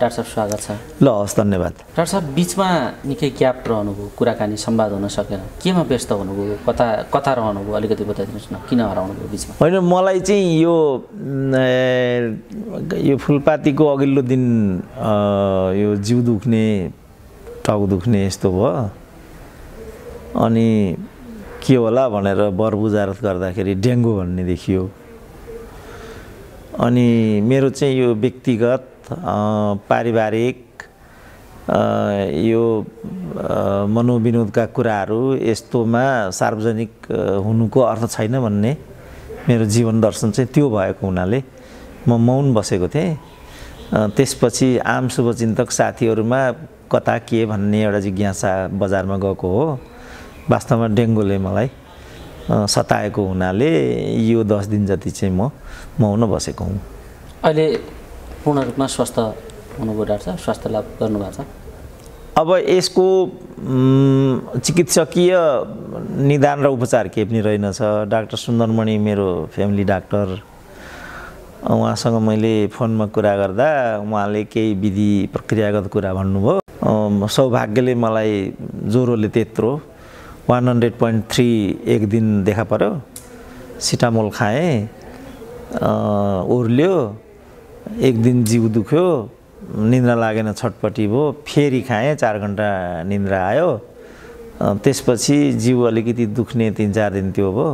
doctor साहब स्वागत छ ल हस् धन्यवाद डाक्टर साहब बिचमा निकै ग्याप रहनुभयो कुराकानी सम्वाद हुन सकेन केमा व्यस्त हुनुभयो कता कता रहनुभयो अलिकति बताइदिनुहोस् न किन हराउनुभयो बिचमा होइन मलाई चाहिँ यो यो फुलपातीको अघिल्लो दिन यो जिउ दुख्ने टाउ दुख्ने यस्तो भयो अनि के होला भनेर बर बुजारत गर्दाखेरि डेङ्गु भन्ने देखियो अनि मेरो चाहिँ यो व्यक्तिगत पारिवारिक यो मनोविनोदका कुराहरू यस्तोमा सार्वजनिक हुनुको अर्थ छैन भन्ने मेरो जीवन दर्शन चाहिँ त्यो भएको हुनाले म मौन बसेको थिएँ त्यसपछि आम शुभचिन्तक साथीहरूमा कता के भन्ने एउटा जिज्ञासा बजारमा गएको हो वास्तवमा डेङ्गुले मलाई सताएको हुनाले यो दस दिन जति चाहिँ म मौन बसेको हुँ अहिले पूर्ण रूपमा स्वस्थ हुनुभएको छ स्वास्थ्य लाभ गर्नुभएको छ अब यसको चिकित्सकीय निदान र उपचार केही पनि रहेनछ डाक्टर सुन्दरमणि मेरो फ्यामिली डाक्टर उहाँसँग मैले फोनमा कुरा गर्दा उहाँले केही विधि प्रक्रियागत कुरा भन्नुभयो सौभाग्यले मलाई ज्वरोले त्यत्रो वान हन्ड्रेड पोइन्ट थ्री एक दिन देखा पऱ्यो सिटामोल खाएँ ओर्ल्यो एक दिन जिउ दुख्यो निन्द्रा लागेन छटपट्टि भयो फेरि खाएँ चार घन्टा निन्द्रा आयो त्यसपछि जिउ अलिकति दुख्ने तिन चार दिन त्यो भयो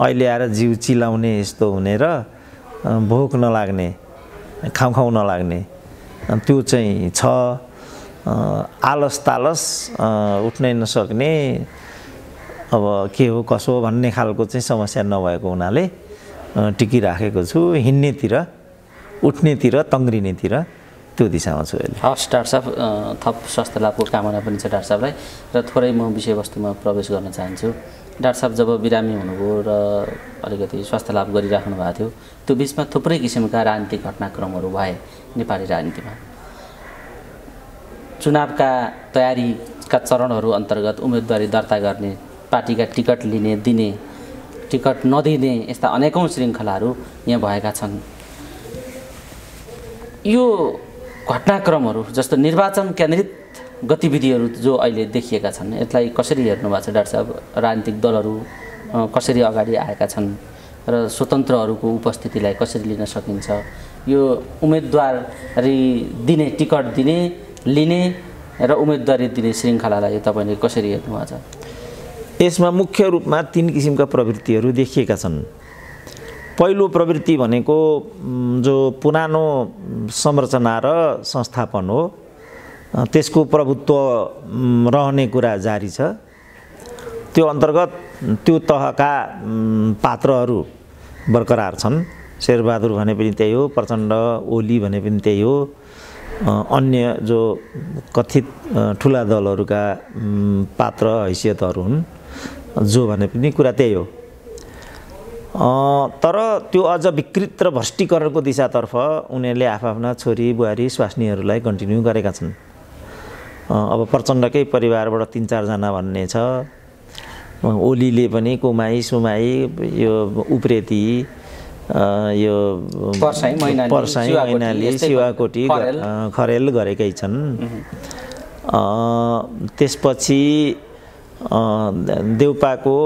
अहिले आएर जिउ चिलाउने यस्तो हुने र भोक नलाग्ने खाउँ खाउँ नलाग्ने त्यो चाहिँ छ आलस तालस उठ्नै नसक्ने अब के हो कसो भन्ने खालको चाहिँ समस्या नभएको हुनाले टिकिराखेको छु हिँड्नेतिर उठ्नेतिर तङ्ग्रिनेतिर त्यो दिशामा छु अहिले हस् डाक्टर साहब थप स्वास्थ्य लाभको कामना पनि छ डाक्टर साहबलाई र थोरै म विषयवस्तुमा प्रवेश गर्न चाहन्छु डाक्टर साहब जब बिरामी हुनुभयो र अलिकति स्वास्थ्य लाभ गरिराख्नु भएको थियो त्यो बिचमा थुप्रै किसिमका राजनीतिक घटनाक्रमहरू भए नेपाली राजनीतिमा चुनावका तयारीका चरणहरू अन्तर्गत उम्मेदवारी दर्ता गर्ने पार्टीका टिकट लिने दिने टिकट नदिने यस्ता अनेकौँ श्रृङ्खलाहरू यहाँ भएका छन् यो घटनाक्रमहरू जस्तो निर्वाचन केन्द्रित गतिविधिहरू जो अहिले देखिएका छन् यसलाई कसरी हेर्नु भएको छ डाक्टर साहब राजनीतिक दलहरू कसरी अगाडि आएका छन् र स्वतन्त्रहरूको उपस्थितिलाई कसरी लिन सकिन्छ यो उम्मेदवारी दिने टिकट दिने लिने र उम्मेदवारी दिने श्रृङ्खलालाई तपाईँले कसरी हेर्नु भएको छ यसमा मुख्य रूपमा तिन किसिमका प्रवृत्तिहरू देखिएका छन् पहिलो प्रवृत्ति भनेको जो पुरानो संरचना र संस्थापन हो त्यसको प्रभुत्व रहने कुरा जारी छ त्यो अन्तर्गत त्यो तहका पात्रहरू बरकरार छन् शेरबहादुर भने पनि त्यही हो प्रचण्ड ओली भने पनि त्यही हो अन्य जो कथित ठुला दलहरूका पात्र हैसियतहरू हुन् जो भने पनि कुरा त्यही हो तर त्यो अझ विकृत र भ्रष्टीकरणको दिशातर्फ उनीहरूले आफ्ना छोरी बुहारी स्वास्नीहरूलाई कन्टिन्यू गरेका छन् अब प्रचण्डकै परिवारबाट तिन चारजना भन्ने छ ओलीले पनि कुमाई सुमाई यो उप्रेती यो पर्साई मैनाली सिवाकोटी खरेल गरेकै छन् त्यसपछि देउपाको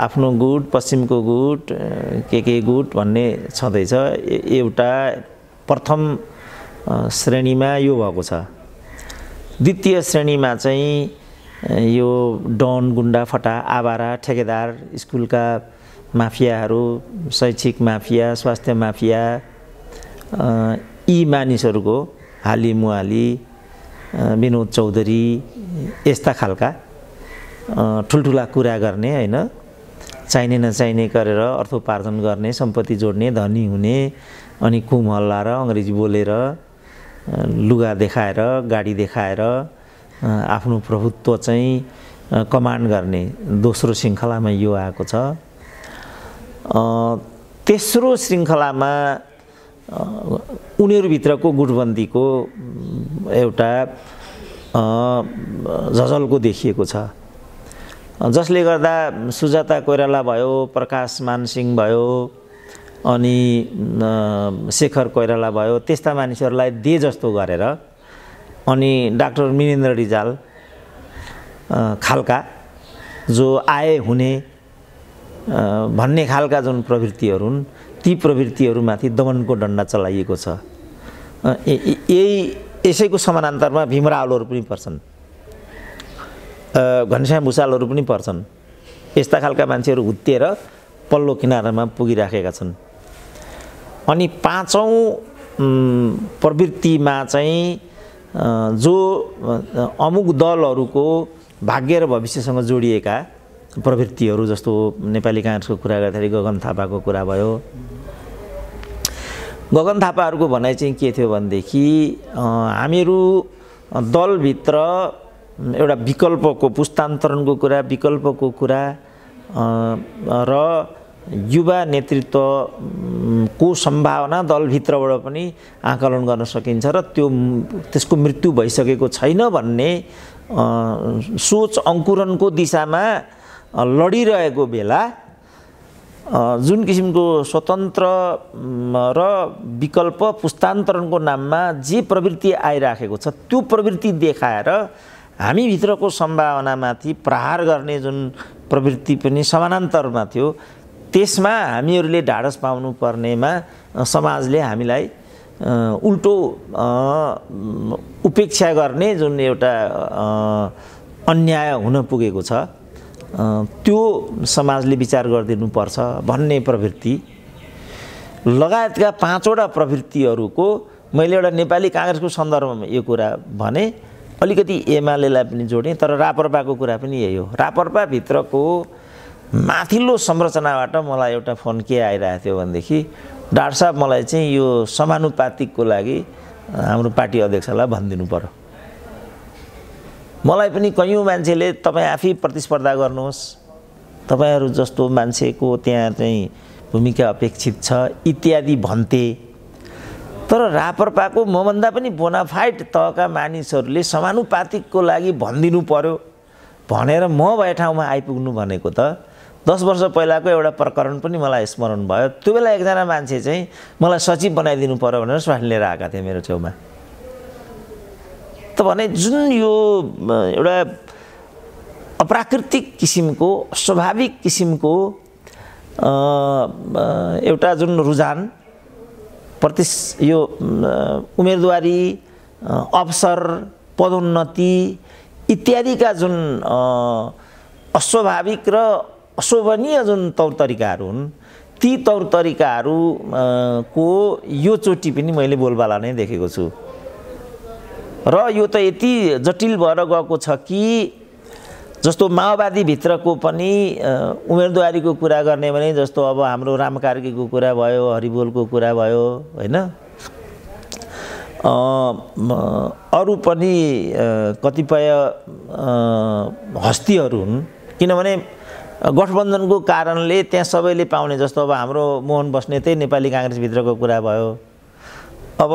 आफ्नो गुट पश्चिमको गुट के के गुट भन्ने छँदैछ एउटा प्रथम श्रेणीमा यो भएको छ द्वितीय श्रेणीमा चाहिँ यो डन गुन्डा फटा आवारा ठेकेदार स्कुलका माफियाहरू शैक्षिक माफिया स्वास्थ्य माफिया यी मानिसहरूको हाली मुहाली विनोद चौधरी यस्ता खालका ठुल्ठुला कुरा गर्ने होइन चाहिने नचाहिने गरेर अर्थोपार्जन गर्ने सम्पत्ति जोड्ने धनी हुने अनि कुम हल्लाएर अङ्ग्रेजी बोलेर लुगा देखाएर गाडी देखाएर आफ्नो प्रभुत्व चाहिँ कमान्ड गर्ने दोस्रो श्रृङ्खलामा यो आएको छ तेस्रो श्रृङ्खलामा उनीहरूभित्रको गुटबन्दीको एउटा झझल्को देखिएको छ जसले गर्दा सुजाता कोइराला भयो प्रकाश मानसिंह भयो अनि शेखर कोइराला भयो त्यस्ता मानिसहरूलाई दिए जस्तो गरेर अनि डाक्टर मिनेन्द्र रिजाल खालका जो आए हुने भन्ने खालका जुन प्रवृत्तिहरू हुन् ती प्रवृत्तिहरूमाथि दमनको डन्डा चलाइएको छ यही यसैको समानान्तरमा भीमरावलहरू पनि पर्छन् घनश्याम भुषालहरू पनि पर्छन् यस्ता खालका मान्छेहरू हुत्तिएर पल्लो किनारामा पुगिराखेका छन् अनि पाँचौँ प्रवृत्तिमा चाहिँ जो अमुक दलहरूको भाग्य र भविष्यसँग जोडिएका प्रवृत्तिहरू जस्तो नेपाली काङ्ग्रेसको कुरा गर्दाखेरि गगन थापाको कुरा भयो गगन थापाहरूको भनाइ चाहिँ के थियो भनेदेखि हामीहरू दलभित्र एउटा विकल्पको पुस्तान्तरणको कुरा विकल्पको कुरा र युवा नेतृत्वको सम्भावना दलभित्रबाट पनि आकलन गर्न सकिन्छ र त्यो त्यसको मृत्यु भइसकेको छैन भन्ने सोच अङ्कुरनको दिशामा लडिरहेको बेला जुन किसिमको स्वतन्त्र र विकल्प पुस्तान्तरणको नाममा जे प्रवृत्ति आइराखेको छ त्यो प्रवृत्ति देखाएर हामीभित्रको सम्भावनामाथि प्रहार गर्ने जुन प्रवृत्ति पनि समानान्तरमा थियो त्यसमा हामीहरूले ढाडस पाउनुपर्नेमा समाजले हामीलाई उल्टो उपेक्षा गर्ने जुन एउटा अन्याय हुन पुगेको छ त्यो समाजले विचार गरिदिनुपर्छ भन्ने प्रवृत्ति लगायतका पाँचवटा प्रवृत्तिहरूको मैले एउटा नेपाली काङ्ग्रेसको सन्दर्भमा यो कुरा भने अलिकति एमालेलाई पनि जोडेँ तर रापरपाको कुरा पनि यही हो रापरपाभित्रको माथिल्लो संरचनाबाट मलाई एउटा फोन के आइरहेको थियो भनेदेखि डाक्टर साहब मलाई चाहिँ यो समानुपातिकको लागि हाम्रो पार्टी अध्यक्षलाई भनिदिनु पर्यो मलाई पनि कयौँ मान्छेले तपाईँ आफै प्रतिस्पर्धा गर्नुहोस् तपाईँहरू जस्तो मान्छेको त्यहाँ चाहिँ भूमिका अपेक्षित छ इत्यादि भन्थे तर रापरपाको मभन्दा पनि बोनाफाइट तहका मानिसहरूले समानुपातिकको लागि भनिदिनु पर्यो भनेर म भए ठाउँमा आइपुग्नु भनेको त दस वर्ष पहिलाको एउटा प्रकरण पनि मलाई स्मरण भयो त्यो बेला एकजना मान्छे चाहिँ मलाई सचिव बनाइदिनु पऱ्यो भनेर स्वास्थ्य लिएर आएका थिए मेरो छेउमा त भने जुन यो एउटा अप्राकृतिक किसिमको स्वाभाविक किसिमको एउटा जुन रुझान प्रतिस यो उम्मेदवारी अवसर पदोन्नति इत्यादिका जुन अस्वाभाविक र अशोभनीय जुन तौर तरिकाहरू हुन् ती तौर यो चोटि पनि मैले बोलबाला नै देखेको छु र यो त यति जटिल भएर गएको छ कि जस्तो माओवादीभित्रको पनि उम्मेदवारीको कुरा गर्ने भने जस्तो अब हाम्रो राम कार्कीको कुरा भयो हरिबोलको कुरा भयो होइन अरू पनि कतिपय हस्तीहरू हुन् किनभने गठबन्धनको कारणले त्यहाँ सबैले पाउने जस्तो अब हाम्रो मोहन बस्नेतै नेपाली काङ्ग्रेसभित्रको कुरा भयो अब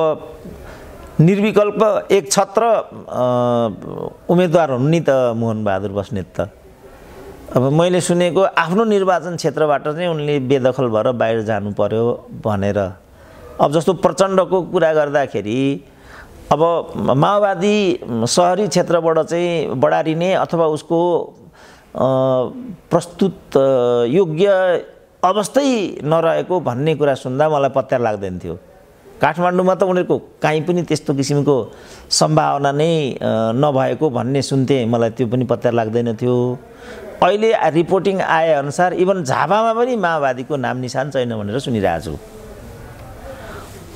निर्विकल्प एक छत्र उम्मेदवार हुनु नि त मोहन बहादुर बस्नेत त अब मैले सुनेको आफ्नो निर्वाचन क्षेत्रबाट चाहिँ उनले बेदखल भएर बाहिर जानु पर्यो भनेर अब जस्तो प्रचण्डको कुरा गर्दाखेरि अब माओवादी सहरी क्षेत्रबाट चाहिँ बढारिने अथवा उसको प्रस्तुत योग्य अवस्थै नरहेको भन्ने कुरा सुन्दा मलाई पत्यार लाग्दैन थियो काठमाडौँमा त उनीहरूको काहीँ पनि त्यस्तो किसिमको सम्भावना नै नभएको भन्ने सुन्थेँ मलाई त्यो पनि पत्ता लाग्दैन थियो अहिले रिपोर्टिङ आएअनुसार इभन झापामा पनि माओवादीको नाम निशान छैन भनेर सुनिरहेको छु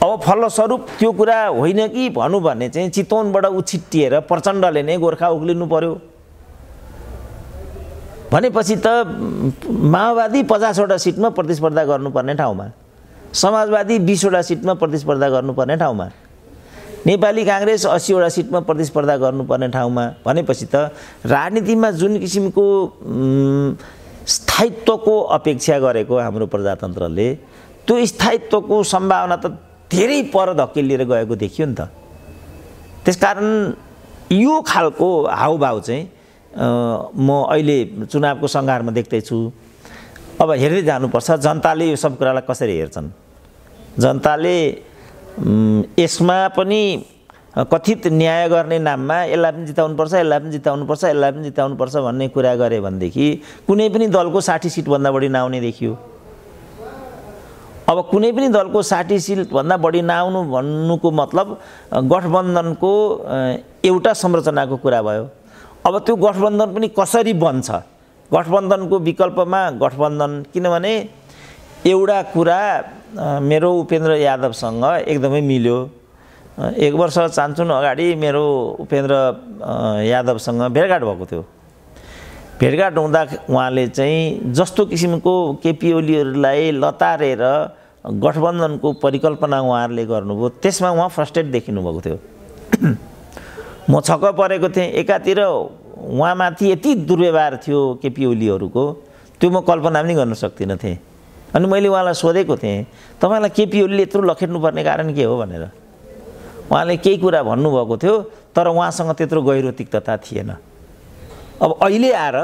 अब फलस्वरूप त्यो कुरा होइन कि भनौँ भने चाहिँ चितवनबाट उछिट्टिएर प्रचण्डले नै गोर्खा उक्लिनु पर्यो भनेपछि त माओवादी पचासवटा सिटमा प्रतिस्पर्धा गर्नुपर्ने ठाउँमा समाजवादी बिसवटा सिटमा प्रतिस्पर्धा गर्नुपर्ने ठाउँमा नेपाली काङ्ग्रेस असीवटा सिटमा प्रतिस्पर्धा गर्नुपर्ने ठाउँमा भनेपछि त राजनीतिमा जुन किसिमको स्थायित्वको अपेक्षा गरेको हाम्रो प्रजातन्त्रले त्यो स्थायित्वको सम्भावना त धेरै पर धकेलिएर गएको देखियो नि त त्यसकारण यो खालको हाउभाव चाहिँ म अहिले चुनावको सङ्घारमा देख्दैछु अब हेर्दै जानुपर्छ जनताले यो सब कुरालाई कसरी हेर्छन् जनताले यसमा पनि कथित न्याय गर्ने नाममा यसलाई पनि जिताउनुपर्छ यसलाई पनि जिताउनुपर्छ यसलाई पनि जिताउनुपर्छ भन्ने कुरा गरे भनेदेखि कुनै पनि दलको साठी सिटभन्दा बढी नआउने देखियो अब कुनै पनि दलको साठी सिटभन्दा बढी नआउनु भन्नुको मतलब गठबन्धनको एउटा संरचनाको कुरा भयो अब त्यो गठबन्धन पनि कसरी बन्छ गठबन्धनको विकल्पमा गठबन्धन किनभने एउटा कुरा मेरो उपेन्द्र यादवसँग एकदमै मिल्यो एक वर्ष चान्चुन अगाडि मेरो उपेन्द्र यादवसँग भेटघाट भएको थियो भेटघाट हुँदा उहाँले चाहिँ जस्तो किसिमको केपिओलीहरूलाई लतारेर गठबन्धनको परिकल्पना उहाँहरूले गर्नुभयो त्यसमा उहाँ फ्रस्ट्रेट देखिनुभएको थियो म छक्क परेको थिएँ एकातिर उहाँमाथि यति दुर्व्यवहार थियो केपिओलीहरूको त्यो म कल्पना पनि गर्न सक्दिनँ थिएँ अनि मैले उहाँलाई सोधेको थिएँ तपाईँलाई केपी ओलीले यत्रो लखेट्नुपर्ने कारण के हो भनेर उहाँले केही कुरा भन्नुभएको थियो तर उहाँसँग त्यत्रो गहिरो तिक्तता थिएन अब अहिले आएर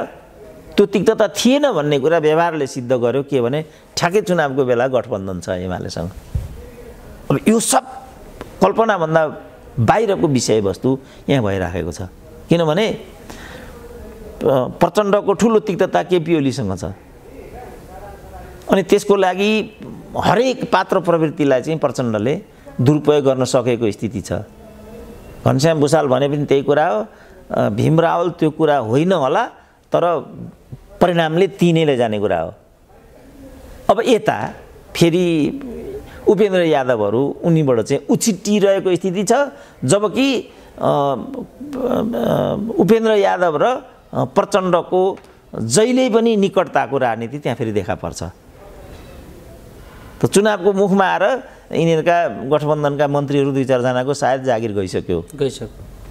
त्यो तिक्तता थिएन भन्ने कुरा व्यवहारले सिद्ध गर्यो के भने ठ्याके चुनावको बेला गठबन्धन छ एमालेसँग अब यो सब कल्पनाभन्दा बाहिरको विषयवस्तु यहाँ भइराखेको छ किनभने प्रचण्डको ठुलो तिक्तता केपी ओलीसँग छ अनि त्यसको लागि हरेक पात्र प्रवृत्तिलाई चाहिँ प्रचण्डले दुरुपयोग गर्न सकेको स्थिति छ घनश्याम भूषाल भने पनि त्यही कुरा हो भीम रावल त्यो कुरा होइन होला तर परिणामले तिनैले जाने कुरा हो अब यता फेरि उपेन्द्र यादवहरू उनीबाट चाहिँ उछिटिरहेको स्थिति छ जबकि उपेन्द्र यादव र प्रचण्डको जहिले पनि निकटताको राजनीति त्यहाँ फेरि देखा पर्छ त चुनावको मुखमा आएर यिनीहरूका गठबन्धनका मन्त्रीहरू दुई चारजनाको सायद जागिर गइसक्यो गइसक्यो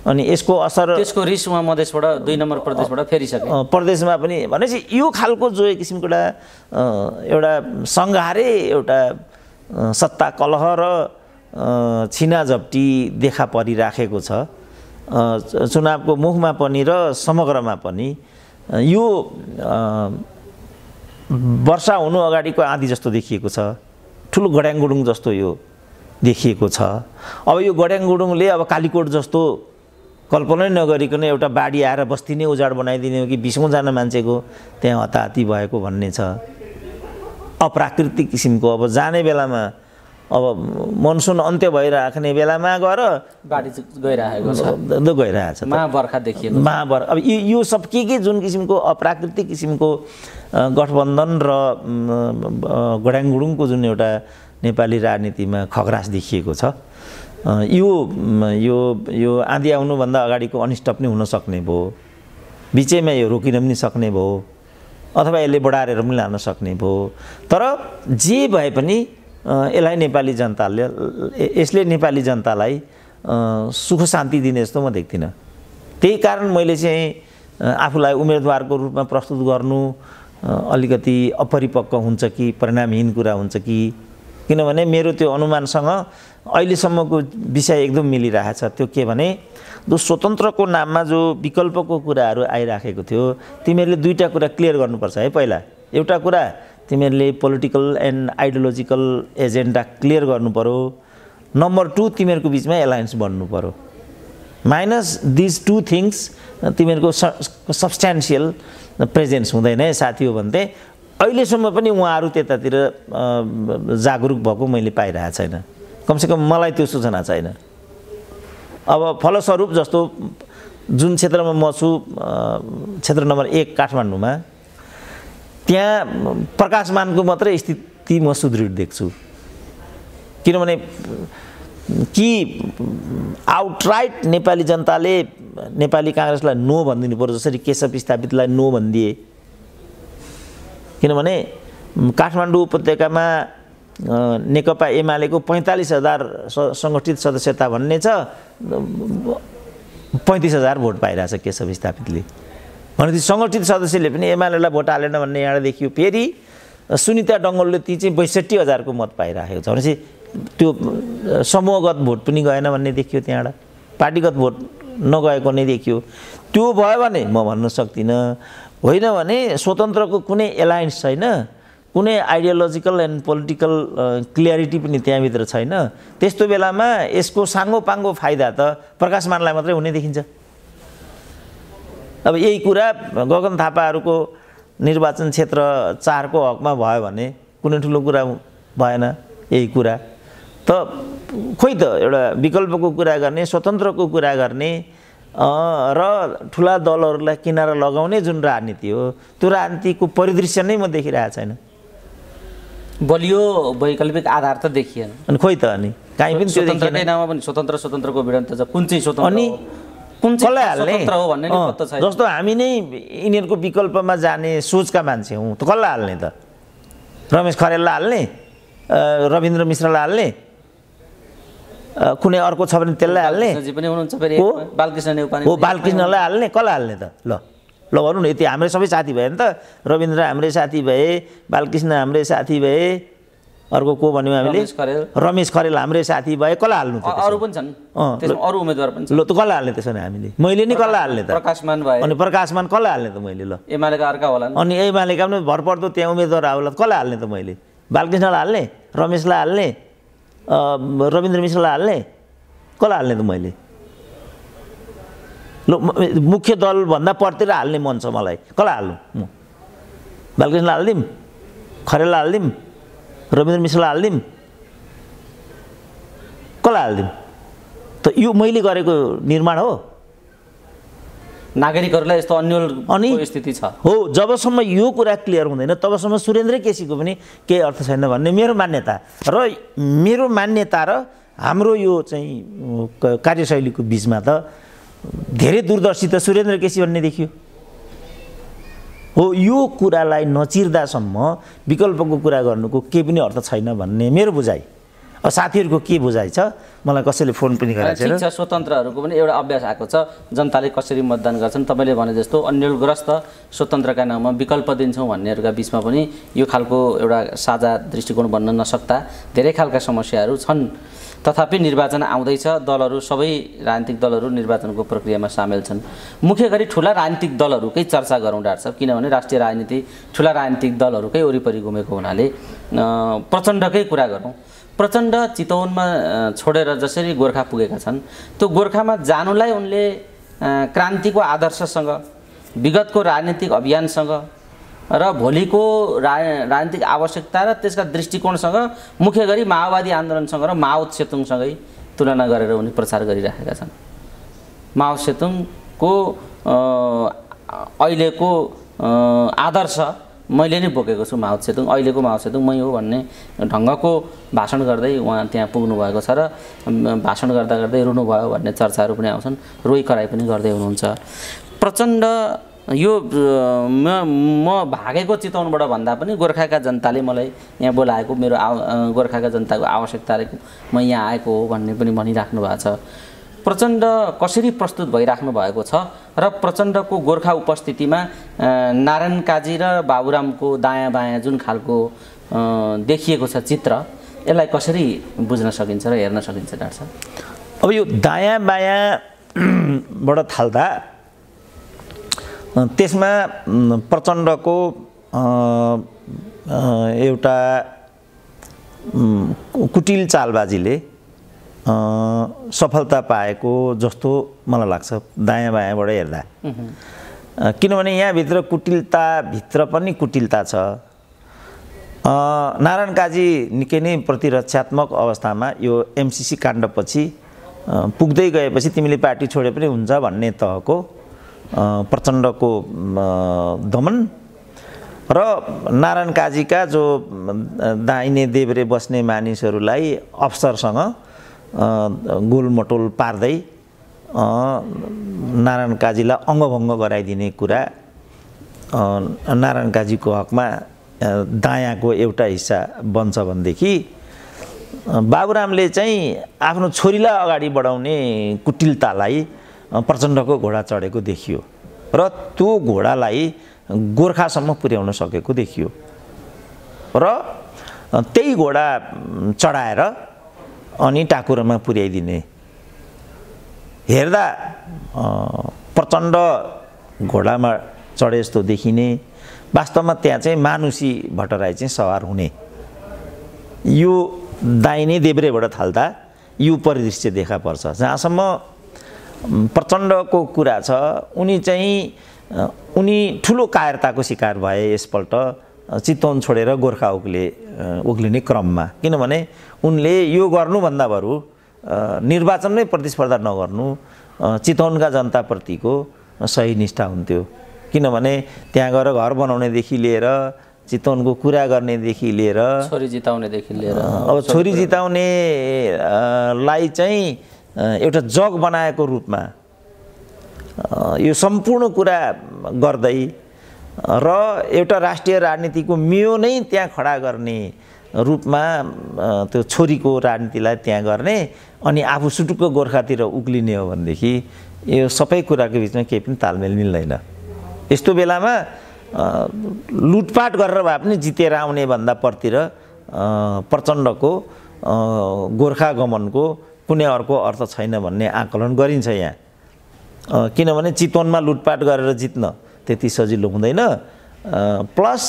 अनि यसको असर त्यसको रिस उहाँ मधेसबाट दुई नम्बर प्रदेशबाट फेरि प्रदेशमा पनि भनेपछि यो खालको जो किसिमको एउटा एउटा सङ्घारे एउटा सत्ता कलह र छिनाझप्टी देखा परिराखेको छ चुनावको मुखमा पनि र समग्रमा पनि यो वर्षा हुनु अगाडिको आँधी जस्तो देखिएको छ ठुलो गड्याङ गुडुङ जस्तो यो देखिएको छ अब यो गड्याङ गुडुङले अब कालीकोट जस्तो कल्पनै नगरिकन एउटा बाढी आएर बस्ती नै उजाड बनाइदिने हो कि बिसौँजना मान्छेको त्यहाँ हताहती भएको भन्ने छ अप्राकृतिक किसिमको अब जाने बेलामा अब मनसुन अन्त्य भइराख्ने बेलामा गएर गइरहेको छ गइरहेको छ महाबर्खा देखियो अब यो यो सब के के जुन किसिमको अप्राकृतिक किसिमको गठबन्धन र गडाङगुडुङको जुन एउटा नेपाली राजनीतिमा खगरास देखिएको छ यो यो यो आँधी आउनुभन्दा अगाडिको अनिष्ट पनि हुनसक्ने भयो बिचैमा यो रोकिन पनि सक्ने भयो अथवा यसले बढाएर पनि लान सक्ने भयो तर जे भए पनि यसलाई नेपाली जनताले यसले नेपाली जनतालाई सुख शान्ति दिने जस्तो म देख्दिनँ त्यही कारण मैले चाहिँ आफूलाई उम्मेदवारको रूपमा प्रस्तुत गर्नु अलिकति अपरिपक्व हुन्छ कि परिणामहीन कुरा हुन्छ कि किनभने मेरो त्यो अनुमानसँग अहिलेसम्मको विषय एकदम मिलिरहेछ त्यो के भने जो स्वतन्त्रको नाममा जो विकल्पको कुराहरू आइराखेको थियो तिमीहरूले दुईवटा कुरा क्लियर गर्नुपर्छ है पहिला एउटा कुरा तिमीहरूले political and ideological agenda clear गर्नुपऱ्यो नम्बर टू तिमीहरूको बिचमा एलायन्स बन्नु पऱ्यो माइनस दिज टू थिङ्स तिमीहरूको सब्सट्यान्सियल प्रेजेन्स हुँदैन है साथी हो भन्थे अहिलेसम्म पनि उहाँहरू त्यतातिर जागरुक भएको मैले पाइरहेको छैन कमसेकम मलाई त्यो सूचना छैन अब फलस्वरूप जस्तो जुन क्षेत्रमा म छु क्षेत्र नम्बर एक काठमाडौँमा त्यहाँ प्रकाशमानको मात्रै स्थिति म सुदृढ देख्छु किनभने कि आउटराइट नेपाली जनताले नेपाली काङ्ग्रेसलाई नो भनिदिनु पर्यो जसरी केशव स्थापितलाई नो भनिदिए किनभने काठमाडौँ उपत्यकामा नेकपा एमालेको पैँतालिस हजार सङ्गठित सदस्यता भन्ने छ पैँतिस हजार भोट पाइरहेछ केशव स्थापितले भनेपछि सङ्गठित सदस्यले पनि एमालेलाई भोट हालेन भन्ने यहाँ देखियो फेरि सुनिता डङ्गलले ती चाहिँ बैसठी हजारको मत पाइराखेको छ भनेपछि त्यो समूहगत भोट पनि गएन भन्ने देखियो त्यहाँबाट पार्टीगत भोट नगएको नै देखियो त्यो भयो भने म भन्न सक्दिनँ होइन भने स्वतन्त्रको कुनै एलायन्स छैन कुनै आइडियोलोजिकल एन्ड पोलिटिकल क्लियरिटी पनि त्यहाँभित्र छैन त्यस्तो बेलामा यसको साङ्गो पाङ्गो फाइदा त प्रकाश मानलाई मात्रै हुने देखिन्छ अब यही कुरा गगन थापाहरूको निर्वाचन क्षेत्र चारको हकमा भयो भने कुनै ठुलो कुरा भएन यही कुरा त खोइ त एउटा विकल्पको कुरा गर्ने स्वतन्त्रको कुरा गर्ने र ठुला दलहरूलाई किनारा लगाउने जुन राजनीति हो त्यो राजनीतिको परिदृश्य नै म देखिरहेको छैन बलियो वैकल्पिक आधार त देखिएन अनि खोइ त अनि काहीँ पनि स्वतन्त्र स्वतन्त्रको भिडन्त कुन चाहिँ स्वतन्त्र अनि कुन चाहिँ जस्तो हामी नै यिनीहरूको विकल्पमा जाने सोचका मान्छे हौँ त कसलाई हाल्ने त रमेश खरेललाई हाल्ने रविन्द्र मिश्रलाई हाल्ने कुनै अर्को छ भने त्यसलाई हाल्ने हो बालकृष्णलाई हाल्ने कसलाई हाल्ने त ल ल भनौँ न यति हाम्रै सबै साथी भयो नि त रविन्द्र हाम्रै साथी भए बालकृष्ण हाम्रै साथी भए अर्को को भन्यो हामीले रमेश खरेल हाम्रै साथी भए कसलाई हाल्नु अरू पनि छन् अरू उम्मेद्वार पनि ल त कसलाई हाल्ने त्यसो भने हामीले मैले नि कसलाई हाल्ने त प्रकाशमान भयो अनि प्रकाशमान कसलाई हाल्ने त मैले ल एमालेका अर्का होला अनि एमालेका पनि भरपर्दो त्यहाँ उम्मेद्वार आउला कसलाई हाल्ने त मैले बालकृष्णलाई हाल्ने रमेशलाई हाल्ने रविन्द्र मिश्रलाई हाल्ने कसलाई हाल्ने त मैले ल मुख्य दलभन्दा परतिर हाल्ने मन छ मलाई कसलाई हाल्नु म बालकृष्णलाई हालिदिउँ खरेललाई हालिदिउँ रविन्द्र मिश्रलाई हालिदिउँ कसलाई हालिदिउँ त यो मैले गरेको निर्माण हो नागरिकहरूलाई यस्तो अन्य अनि स्थिति छ हो जबसम्म यो कुरा क्लियर हुँदैन तबसम्म सुरेन्द्र केसीको पनि केही अर्थ छैन भन्ने मेरो मान्यता र मेरो मान्यता र हाम्रो यो चाहिँ कार्यशैलीको बिचमा त धेरै दूरदर्शी त सुरेन्द्र केसी भन्ने देखियो हो यो कुरालाई नचिर्दासम्म विकल्पको कुरा गर्नुको केही पनि अर्थ छैन भन्ने मेरो बुझाइ अब साथीहरूको के बुझाइ छ मलाई कसैले फोन पनि गरेको छैन स्वतन्त्रहरूको पनि एउटा अभ्यास आएको छ जनताले कसरी मतदान गर्छन् तपाईँले भने जस्तो अन्यलग्रस्त स्वतन्त्रका नाममा विकल्प दिन्छौँ भन्नेहरूका बिचमा पनि यो खालको एउटा साझा दृष्टिकोण बन्न नसक्दा धेरै खालका समस्याहरू छन् तथापि निर्वाचन आउँदैछ दलहरू सबै राजनीतिक दलहरू निर्वाचनको प्रक्रियामा सामेल छन् मुख्य गरी ठुला राजनीतिक दलहरूकै चर्चा गरौँ डाक्टर किनभने राष्ट्रिय राजनीति ठुला राजनीतिक दलहरूकै वरिपरि घुमेको हुनाले प्रचण्डकै कुरा गरौँ प्रचण्ड चितवनमा छोडेर जसरी गोर्खा पुगेका छन् त्यो गोर्खामा जानुलाई उनले क्रान्तिको आदर्शसँग विगतको राजनीतिक अभियानसँग र भोलिको रा राजनीतिक आवश्यकता र त्यसका दृष्टिकोणसँग मुख्य गरी माओवादी आन्दोलनसँग र माओ सेतुङसँगै तुलना गरेर उनी प्रचार गरिराखेका छन् माओ सेतुङको अहिलेको आदर्श मैले नै बोकेको छु माओ सेतुङ अहिलेको माओ सेतुङ मै हो भन्ने ढङ्गको भाषण गर्दै उहाँ त्यहाँ पुग्नुभएको छ र भाषण गर्दा गर्दै रुनुभयो भन्ने चर्चाहरू पनि आउँछन् रोइ कराई पनि गर्दै हुनुहुन्छ प्रचण्ड यो म म भागेको चितवनबाट भन्दा पनि गोर्खाका जनताले मलाई यहाँ बोलाएको मेरो आव गोर्खाका जनताको आवश्यकताले म यहाँ आएको हो भन्ने पनि भनिराख्नु भएको छ प्रचण्ड कसरी प्रस्तुत भइराख्नु भएको छ र प्रचण्डको गोर्खा उपस्थितिमा नारायण काजी र बाबुरामको दायाँ बायाँ जुन खालको देखिएको छ चित्र यसलाई कसरी बुझ्न सकिन्छ र हेर्न सकिन्छ डाक्टर साहब अब यो दायाँ बायाँबाट थाल्दा त्यसमा प्रचण्डको एउटा कुटिल चालबाजीले सफलता पाएको जस्तो मलाई लाग्छ दायाँ बायाँबाट हेर्दा किनभने यहाँभित्र कुटिलताभित्र पनि कुटिलता छ नारायण काजी निकै नै प्रतिरक्षात्मक अवस्थामा यो एमसिसी काण्डपछि पुग्दै गएपछि तिमीले पार्टी छोडे पनि हुन्छ भन्ने तहको प्रचण्डको दमन र नारायण काजीका जो दाहिने देब्रे बस्ने मानिसहरूलाई अफसरसँग गोलमटोल पार्दै नारायण काजीलाई अङ्गभङ्ग गराइदिने कुरा नारायण काजीको हकमा दायाँको एउटा हिस्सा बन्छ भनेदेखि बाबुरामले चाहिँ आफ्नो छोरीलाई अगाडि बढाउने कुटिलतालाई प्रचण्डको घोडा चढेको देखियो र त्यो घोडालाई गोर्खासम्म पुर्याउन सकेको देखियो र त्यही घोडा चढाएर अनि टाकुरामा पुर्याइदिने हेर्दा प्रचण्ड घोडामा चढे जस्तो देखिने वास्तवमा त्यहाँ चाहिँ मानुसी भट्टराई चाहिँ सवार हुने यो दाहिने देब्रेबाट थाल्दा यो परिदृश्य देखा पर्छ जहाँसम्म प्रचण्डको कुरा छ उनी चाहिँ उनी ठुलो कायरताको शिकार भए यसपल्ट चितवन छोडेर गोर्खा उक्ले उक्लिने क्रममा किनभने उनले यो गर्नुभन्दा बरु निर्वाचनमै प्रतिस्पर्धा नगर्नु चितवनका जनताप्रतिको सही निष्ठा हुन्थ्यो किनभने त्यहाँ गएर घर बनाउनेदेखि लिएर चितवनको कुरा गर्नेदेखि लिएर छोरी जिताउनेदेखि लिएर अब छोरी जिताउनेलाई चाहिँ एउटा जग बनाएको रूपमा यो सम्पूर्ण कुरा गर्दै र एउटा राष्ट्रिय राजनीतिको मियो नै त्यहाँ खडा गर्ने रूपमा त्यो छोरीको राजनीतिलाई त्यहाँ गर्ने अनि आफू सुटुक्क गोर्खातिर उक्लिने हो भनेदेखि यो सबै कुराको बिचमा केही पनि तालमेल मिल्दैन यस्तो बेलामा लुटपाट गरेर भए पनि जितेर आउने भन्दा परतिर प्रचण्डको गोर्खा गमनको कुनै अर्को अर्थ छैन भन्ने आकलन गरिन्छ यहाँ किनभने चितवनमा लुटपाट गरेर जित्न त्यति सजिलो हुँदैन प्लस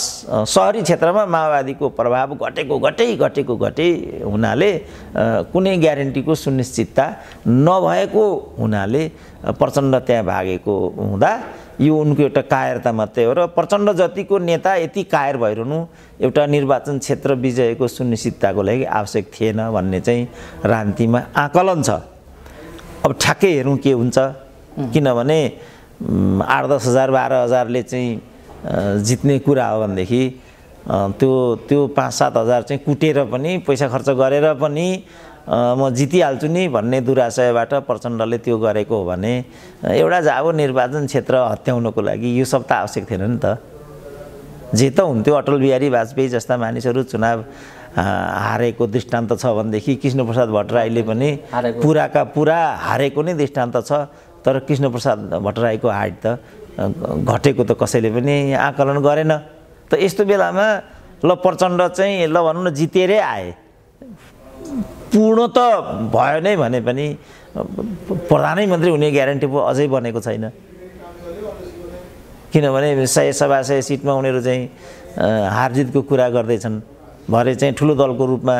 सहरी क्षेत्रमा माओवादीको प्रभाव घटेको घटै घटेको घटे हुनाले कुनै ग्यारेन्टीको सुनिश्चितता नभएको हुनाले प्रचण्ड त्यहाँ भागेको हुँदा यो उनको एउटा कायरता मात्रै हो र प्रचण्ड जतिको नेता यति कायर भइरहनु एउटा निर्वाचन क्षेत्र विजयको सुनिश्चितताको लागि आवश्यक थिएन भन्ने चाहिँ रान्तिमा आकलन छ अब ठ्याक्कै हेरौँ के हुन्छ किनभने आठ दस हजार बाह्र हजारले चाहिँ जित्ने कुरा हो भनेदेखि त्यो त्यो पाँच सात हजार चाहिँ कुटेर पनि पैसा खर्च गरेर पनि म जितिहाल्छु नि भन्ने दुराशयबाट प्रचण्डले त्यो गरेको हो भने एउटा जाबो निर्वाचन क्षेत्र हत्याउनको लागि यो सब त आवश्यक थिएन नि त जे त हुन्थ्यो अटल बिहारी वाजपेयी जस्ता मानिसहरू चुनाव हारेको दृष्टान्त छ भनेदेखि कृष्णप्रसाद भट्टराईले पनि पुराका पुरा हारेको नै दृष्टान्त छ तर कृष्णप्रसाद भट्टराईको हाइट त घटेको त कसैले पनि आकलन गरेन त यस्तो बेलामा ल प्रचण्ड चाहिँ ल भनौँ न जितेरै आए पूर्ण त भयो नै भने पनि प्रधानमन्त्री हुने ग्यारेन्टी पो अझै बनेको छैन किनभने सय सभा सय सिटमा उनीहरू चाहिँ हारजितको कुरा गर्दैछन् भरे चाहिँ ठुलो दलको रूपमा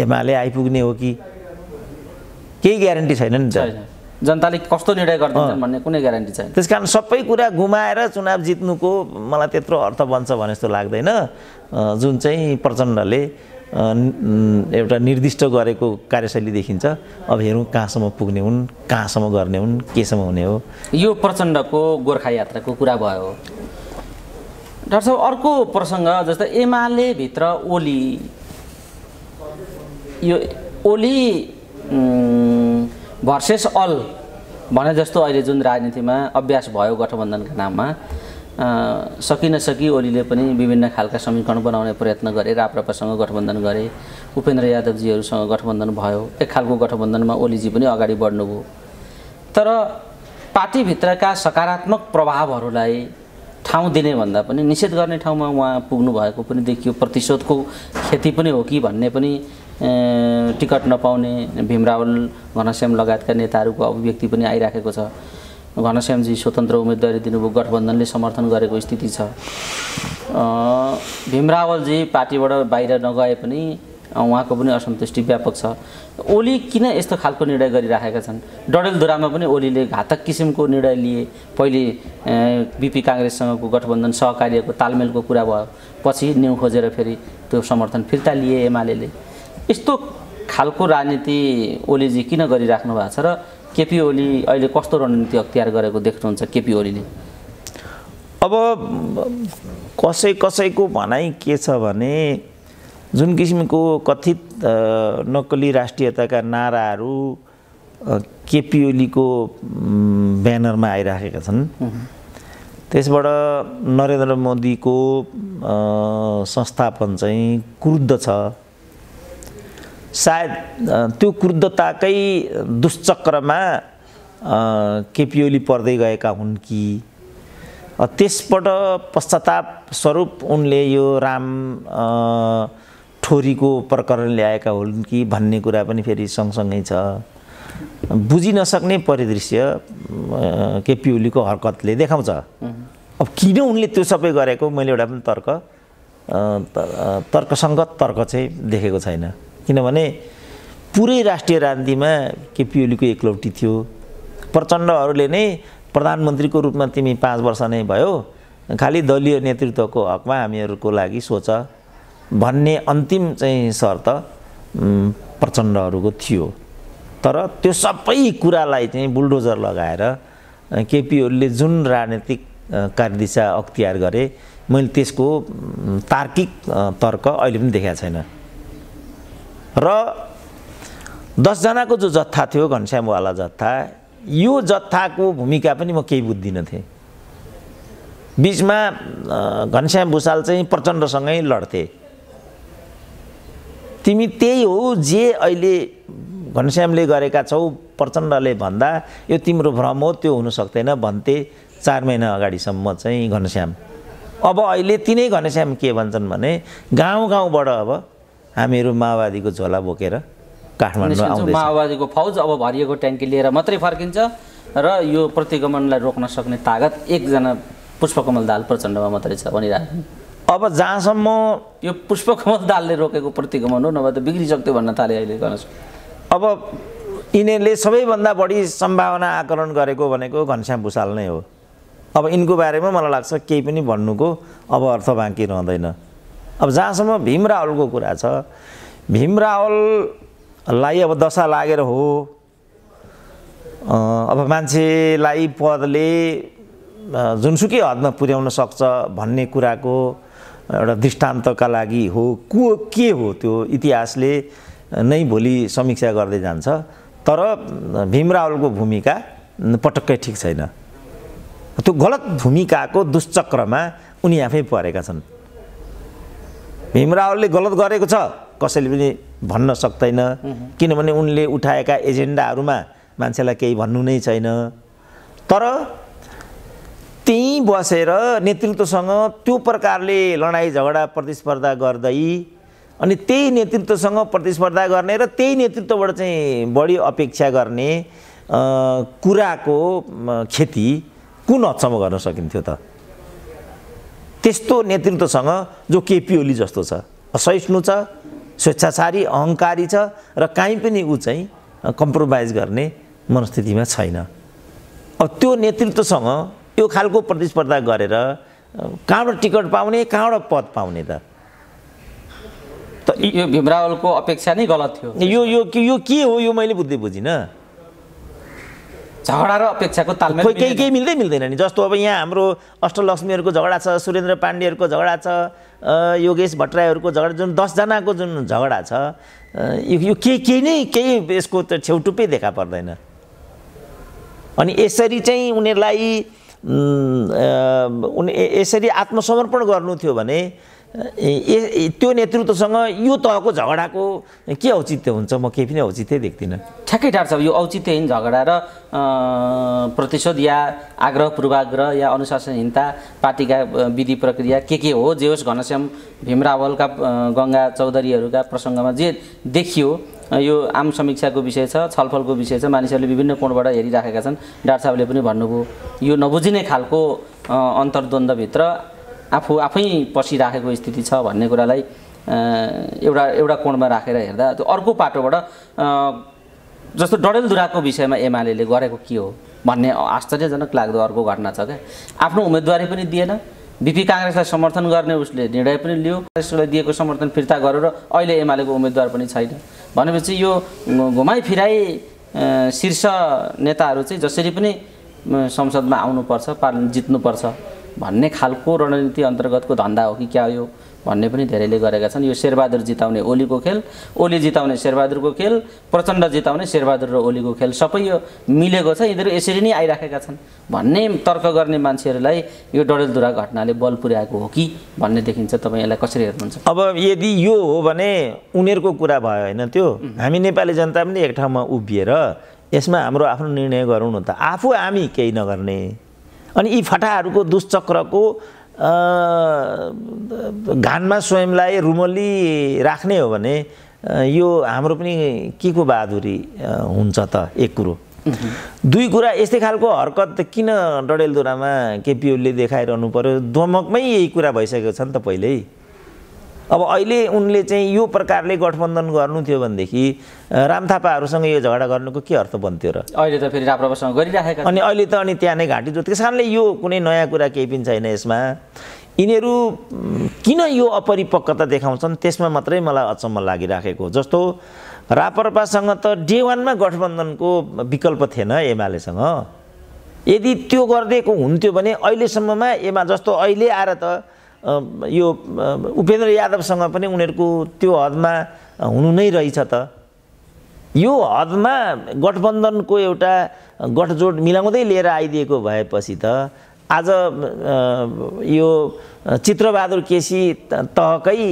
एमाले आइपुग्ने हो कि केही ग्यारेन्टी छैन नि त जनताले कस्तो निर्णय गर्दैछन् भन्ने कुनै ग्यारेन्टी छैन त्यस कारण सबै कुरा गुमाएर चुनाव जित्नुको मलाई त्यत्रो अर्थ बन्छ भने जस्तो लाग्दैन जुन चाहिँ प्रचण्डले एउटा निर्दिष्ट गरेको कार्यशैली देखिन्छ अब हेरौँ कहाँसम्म पुग्ने हुन् कहाँसम्म गर्ने हुन् केसम्म हुने हो यो प्रचण्डको गोर्खा यात्राको कुरा भयो डाक्टर साहब अर्को प्रसङ्ग जस्तै एमाले भित्र ओली यो ओली भर्सेस अल भने जस्तो अहिले जुन राजनीतिमा अभ्यास भयो गठबन्धनको नाममा सकिन सकी ओलीले पनि विभिन्न खालका समीकरण बनाउने प्रयत्न गरे राप्रपासँग गठबन्धन गरे उपेन्द्र यादवजीहरूसँग गठबन्धन भयो एक खालको गठबन्धनमा ओलीजी पनि अगाडि बढ्नुभयो तर पार्टीभित्रका सकारात्मक प्रभावहरूलाई ठाउँ दिने भन्दा पनि निषेध गर्ने ठाउँमा उहाँ पुग्नु भएको पनि देखियो प्रतिशोधको खेती पनि हो कि भन्ने पनि टिकट नपाउने भीमरावल घनश्याम लगायतका नेताहरूको अभिव्यक्ति पनि आइराखेको छ घनश्यामजी स्वतन्त्र उम्मेदवारी दिनुभयो गठबन्धनले समर्थन गरेको स्थिति छ भीमरावलजी पार्टीबाट बाहिर नगए पनि उहाँको पनि असन्तुष्टि व्यापक छ ओली किन यस्तो खालको निर्णय गरिराखेका छन् डडेलधुरामा पनि ओलीले घातक किसिमको निर्णय लिए पहिले बिपी काङ्ग्रेससँगको गठबन्धन सहकार्यको तालमेलको कुरा भयो पछि न्यु खोजेर फेरि त्यो समर्थन फिर्ता लिए एमाले यस्तो खालको राजनीति ओलीजी किन गरिराख्नु भएको छ र केपी ओली अहिले कस्तो रणनीति अख्तियार गरेको देख्नुहुन्छ केपी ओलीले अब कसै कसैको भनाइ के छ भने जुन किसिमको कथित नक्कली राष्ट्रियताका नाराहरू केपी ओलीको ब्यानरमा आइराखेका छन् त्यसबाट नरेन्द्र मोदीको संस्थापन चाहिँ क्रुद्ध छ सायद त्यो क्रुद्धताकै दुष्चक्रमा केपिओली पर्दै गएका हुन् कि त्यसबाट पश्चाताप स्वरूप उनले यो राम ठोरीको प्रकरण ल्याएका हुन् कि भन्ने कुरा पनि फेरि सँगसँगै छ बुझि नसक्ने परिदृश्य केपिओलीको हरकतले देखाउँछ अब किन उनले त्यो सबै गरेको मैले एउटा पनि तर्क तर्कसङ्गत तर्क चाहिँ देखेको छैन किनभने पुरै राष्ट्रिय राजनीतिमा केपी ओलीको एकलौटी थियो प्रचण्डहरूले नै प्रधानमन्त्रीको रूपमा तिमी पाँच वर्ष नै भयो खालि दलीय नेतृत्वको हकमा हामीहरूको लागि सोच भन्ने अन्तिम चाहिँ शर्त प्रचण्डहरूको थियो तर त्यो सबै कुरालाई चाहिँ बुलडोजर लगाएर केपी ओलीले जुन राजनीतिक कार्यदिशा अख्तियार गरे मैले त्यसको तार्किक तर्क अहिले पनि देखाएको छैन र दसजनाको जो जत्था थियो घनश्यामवाला जत्था यो जत्थाको भूमिका पनि म केही बुझ्दिनँ थिएँ बिचमा घनश्याम भूषाल चाहिँ प्रचण्डसँगै लड्थे तिमी त्यही हो जे अहिले घनश्यामले गरेका छौ प्रचण्डले भन्दा यो तिम्रो भ्रम हो त्यो हुन सक्दैन भन्थे चार महिना अगाडिसम्म चाहिँ घनश्याम अब अहिले तिनै घनश्याम के भन्छन् भने गाउँ गाउँबाट अब हामीहरू माओवादीको झोला बोकेर काठमाडौँ आउँदैछ माओवादीको फौज अब भरिएको ट्याङ्की लिएर मात्रै फर्किन्छ र यो प्रतिगमनलाई रोक्न सक्ने तागत एकजना पुष्पकमल दाल प्रचण्डमा मात्रै छ भनिरहेको अब जहाँसम्म यो पुष्पकमल दालले रोकेको प्रतिगमन हो नभए त बिग्रिसक्थ्यो भन्न थाले अहिले अब यिनीहरूले सबैभन्दा बढी सम्भावना आकलन गरेको भनेको घनश्याम भूषाल नै हो अब यिनको बारेमा मलाई लाग्छ केही पनि भन्नुको अब अर्थ बाँकी रहँदैन अब जहाँसम्म भीम रावलको कुरा छ भीम रावललाई अब दशा लागेर हो अब मान्छेलाई पदले जुनसुकै हदमा पुर्याउन सक्छ भन्ने कुराको एउटा दृष्टान्तका लागि हो को के हो त्यो इतिहासले नै भोलि समीक्षा गर्दै जान्छ तर भीम रावलको भूमिका पटक्कै ठिक छैन त्यो गलत भूमिकाको दुष्चक्रमा उनी आफै परेका छन् भीमरावले गलत गरेको छ कसैले पनि भन्न सक्दैन किनभने उनले उठाएका एजेन्डाहरूमा मान्छेलाई केही भन्नु नै छैन तर त्यहीँ बसेर नेतृत्वसँग त्यो प्रकारले लडाइँ झगडा प्रतिस्पर्धा गर्दै अनि त्यही नेतृत्वसँग प्रतिस्पर्धा गर्ने र त्यही नेतृत्वबाट चाहिँ बढी अपेक्षा गर्ने कुराको खेती कुन हदसम्म गर्न सकिन्थ्यो त त्यस्तो नेतृत्वसँग जो केपी ओली जस्तो छ असहिष्णु छ स्वेच्छाचारी अहङ्कारी छ र काहीँ पनि ऊ चाहिँ कम्प्रोमाइज गर्ने मनस्थितिमा छैन अब त्यो नेतृत्वसँग यो खालको प्रतिस्पर्धा गरेर कहाँबाट टिकट पाउने कहाँबाट पद पाउने त त यो भीमरावलको अपेक्षा नै गलत थियो यो यो यो के हो यो मैले बुझ्दै बुझिनँ झगडा र अपेक्षाको तालमेल खोइ केही केही मिल्दै मिल्दैन नि जस्तो अब यहाँ हाम्रो अष्टलक्ष्मीहरूको झगडा छ सुरेन्द्र पाण्डेहरूको झगडा छ योगेश भट्टराईहरूको झगडा जुन दसजनाको जुन झगडा छ यो केही केही नै केही यसको त छेउटुपै देखा पर्दैन अनि यसरी चाहिँ उनीहरूलाई यसरी आत्मसमर्पण गर्नु थियो भने ए त्यो नेतृत्वसँग यो तहको झगडाको के औचित्य हुन्छ म केही पनि औचित्य देख्दिनँ ठ्याक्कै डाक्टर यो औचित्यहीन झगडा र प्रतिशोध या आग्रह पूर्वाग्रह या अनुशासनहीनता पार्टीका विधि प्रक्रिया के के हो जे होस् घनश्याम भीमरावलका गङ्गा चौधरीहरूका प्रसङ्गमा जे देखियो यो आम समीक्षाको विषय छ छलफलको विषय छ मानिसहरूले विभिन्न कोणबाट हेरिराखेका छन् डाक्टर साहबले पनि भन्नुभयो यो नबुझिने खालको अन्तर्द्वन्द्वभित्र आफू आफै पसिराखेको स्थिति छ भन्ने कुरालाई एउटा एउटा कोणमा राखेर हेर्दा त्यो अर्को पाटोबाट जस्तो डडेलधुराको विषयमा एमाले गरेको के हो भन्ने आश्चर्यजनक लाग्दो अर्को घटना छ क्या आफ्नो उम्मेदवारी पनि दिएन बिपी काङ्ग्रेसलाई समर्थन गर्ने उसले निर्णय पनि लियो काङ्ग्रेसलाई दिएको समर्थन फिर्ता गरेर अहिले एमालेको उम्मेद्वार पनि छैन भनेपछि यो घुमाइ फिराई शीर्ष नेताहरू चाहिँ जसरी पनि संसदमा आउनुपर्छ पार्लिमेन्ट जित्नुपर्छ भन्ने खालको रणनीति अन्तर्गतको धन्दा हो कि क्या हो यो भन्ने पनि धेरैले गरेका छन् यो शेरबहादुर जिताउने ओलीको खेल ओली जिताउने शेरबहादुरको खेल प्रचण्ड जिताउने शेरबहादुर र ओलीको खेल सबै यो मिलेको छ यिनीहरू यसरी नै आइराखेका छन् भन्ने तर्क गर्ने मान्छेहरूलाई यो डडेलधुरा घटनाले बल पुर्याएको हो कि भन्ने देखिन्छ तपाईँ यसलाई कसरी हेर्नुहुन्छ अब यदि यो हो भने उनीहरूको कुरा भयो होइन त्यो हामी नेपाली जनता पनि एक ठाउँमा उभिएर यसमा हाम्रो आफ्नो निर्णय गरौँ न त आफू हामी केही नगर्ने अनि यी फटाहरूको दुष्चक्रको घानमा स्वयंलाई रुमली राख्ने हो भने यो हाम्रो पनि के को बहादुरी हुन्छ त एक कुरो दुई कुरा यस्तै खालको हरकत किन डडेलधुरामा केपिओले देखाइरहनु पऱ्यो दोमकमै यही कुरा भइसकेको छ नि त पहिल्यै अब अहिले उनले चाहिँ यो प्रकारले गठबन्धन गर्नु थियो भनेदेखि राम थापाहरूसँग यो झगडा गर्नुको के अर्थ बन्थ्यो र अहिले त फेरि राप्रपासँग गरिराखेको अनि अहिले त अनि त्यहाँ नै घाँटी जोत्यो त्यस यो कुनै नयाँ कुरा केही पनि छैन यसमा यिनीहरू किन यो अपरिपक्वता देखाउँछन् त्यसमा मात्रै मलाई अचम्म लागिराखेको जस्तो रापरपासँग त डे वानमा गठबन्धनको विकल्प थिएन एमालेसँग यदि त्यो गरिदिएको हुन्थ्यो भने अहिलेसम्ममा एमा जस्तो अहिले आएर त यो उपेन्द्र यादवसँग पनि उनीहरूको त्यो हदमा हुनु नै रहेछ त यो हदमा गठबन्धनको एउटा गठजोड मिलाउँदै लिएर आइदिएको भएपछि त आज यो चित्रबहादुर केसी तहकै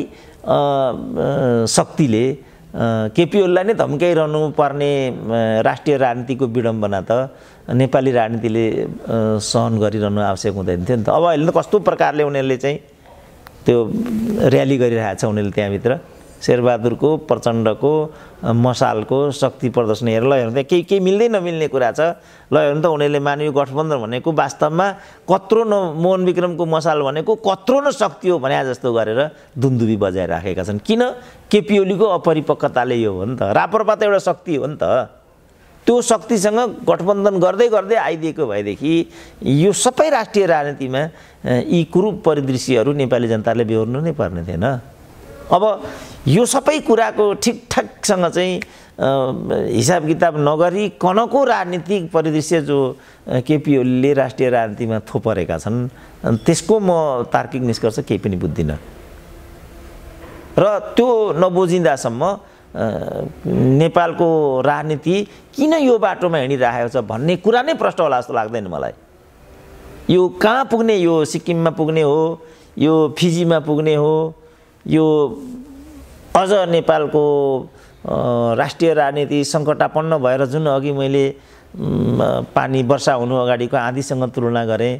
शक्तिले केपिओललाई नै धम्काइरहनु पर्ने राष्ट्रिय राजनीतिको विडम्बना त नेपाली राजनीतिले सहन गरिरहनु आवश्यक हुँदैन थियो नि त अब अहिले त कस्तो प्रकारले उनीहरूले चाहिँ त्यो ऱ्याली गरिरहेको छ उनीहरूले त्यहाँभित्र शेरबहादुरको प्रचण्डको मसालको शक्ति प्रदर्शन हेरेर ल हेर्नु त केही केही मिल्दै नमिल्ने कुरा छ ल हेर्नु त उनीहरूले मानवीय गठबन्धन भनेको वास्तवमा कत्रो न मोहन विक्रमको मसाल भनेको कत्रो न शक्ति हो भने जस्तो गरेर दुन्दुबी बजाएर राखेका छन् किन केपिओलीको अपरिपक्वताले यो हो नि त रापरपा त एउटा शक्ति हो नि त त्यो शक्तिसँग गठबन्धन गर्दै गर्दै आइदिएको भएदेखि यो सबै राष्ट्रिय राजनीतिमा यी कुरूप परिदृश्यहरू नेपाली जनताले बेहोर्नु नै पर्ने थिएन अब यो सबै कुराको ठिकठाकसँग चाहिँ हिसाब किताब नगरी कनको राजनीतिक परिदृश्य जो केपी ओलीले राष्ट्रिय राजनीतिमा थोपरेका छन् त्यसको म तार्किक निष्कर्ष केही पनि बुझ्दिनँ र त्यो नबुझिँदासम्म नेपालको राजनीति किन यो बाटोमा हिँडिरहेको छ भन्ने कुरा नै प्रश्न होला जस्तो लाग्दैन मलाई यो कहाँ पुग्ने यो सिक्किममा पुग्ने हो यो फिजीमा पुग्ने हो यो अझ नेपालको राष्ट्रिय राजनीति सङ्कटापन्न भएर जुन अघि मैले पानी वर्षा हुनु अगाडिको आँधीसँग तुलना गरेँ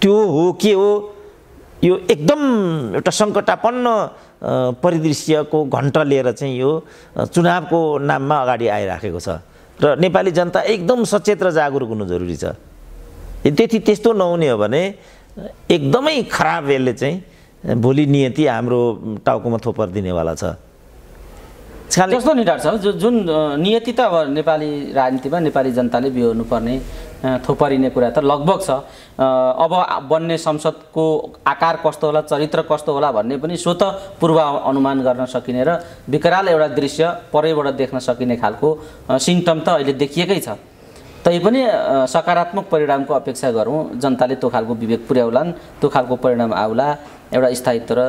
त्यो हो के हो यो एकदम एउटा सङ्कटापन्न परिदृश्यको घन्टा लिएर चाहिँ यो चुनावको नाममा अगाडि आइराखेको छ र नेपाली जनता एकदम सचेत र जागरुक हुनु जरुरी छ त्यति त्यस्तो नहुने हो भने एकदमै खराब यसले चाहिँ भोलि नियति हाम्रो टाउकोमा थोपर दिनेवाला छ जस्तो नि छ जुन नियति त अब नेपाली राजनीतिमा नेपाली जनताले बिहोर्नुपर्ने थोपारिने कुरा त लगभग छ अब बन्ने संसदको आकार कस्तो होला चरित्र कस्तो होला भन्ने पनि स्वत पूर्व अनुमान गर्न सकिने र विकराल एउटा दृश्य परैबाट देख्न सकिने खालको सिम्टम त अहिले देखिएकै छ तैपनि सकारात्मक परिणामको अपेक्षा गरौँ जनताले त्यो खालको विवेक पुर्याउलान् त्यो खालको परिणाम आउला एउटा स्थायित्व र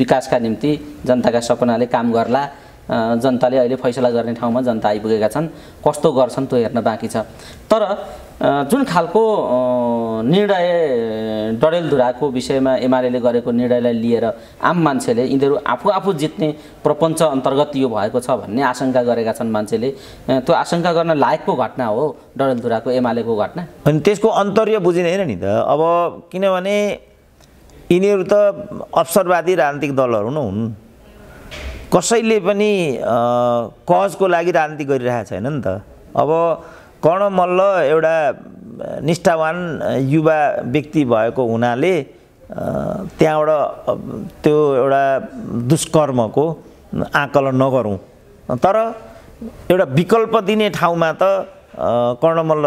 विकासका निम्ति जनताका सपनाले काम गर्ला जनताले अहिले फैसला गर्ने ठाउँमा जनता आइपुगेका छन् कस्तो गर्छन् त्यो हेर्न बाँकी छ तर जुन खालको निर्णय डडेलधुराको विषयमा एमाले गरेको निर्णयलाई लिएर आम मान्छेले यिनीहरू आफू आफू जित्ने प्रपञ्च अन्तर्गत यो भएको छ भन्ने आशंका गरेका छन् मान्छेले त्यो आशंका गर्न लायकको घटना हो डडेलधुराको एमालेको घटना अनि त्यसको अन्तर्य बुझिँदैन नि त अब किनभने यिनीहरू त अवसरवादी राजनीतिक दलहरू नै हुन् कसैले पनि कजको लागि राजनीति गरिरहेको छैन नि त अब कर्ण मल्ल एउटा निष्ठावान युवा व्यक्ति भएको हुनाले त्यहाँबाट त्यो एउटा दुष्कर्मको आकलन नगरौँ तर एउटा विकल्प दिने ठाउँमा त कर्णमल्ल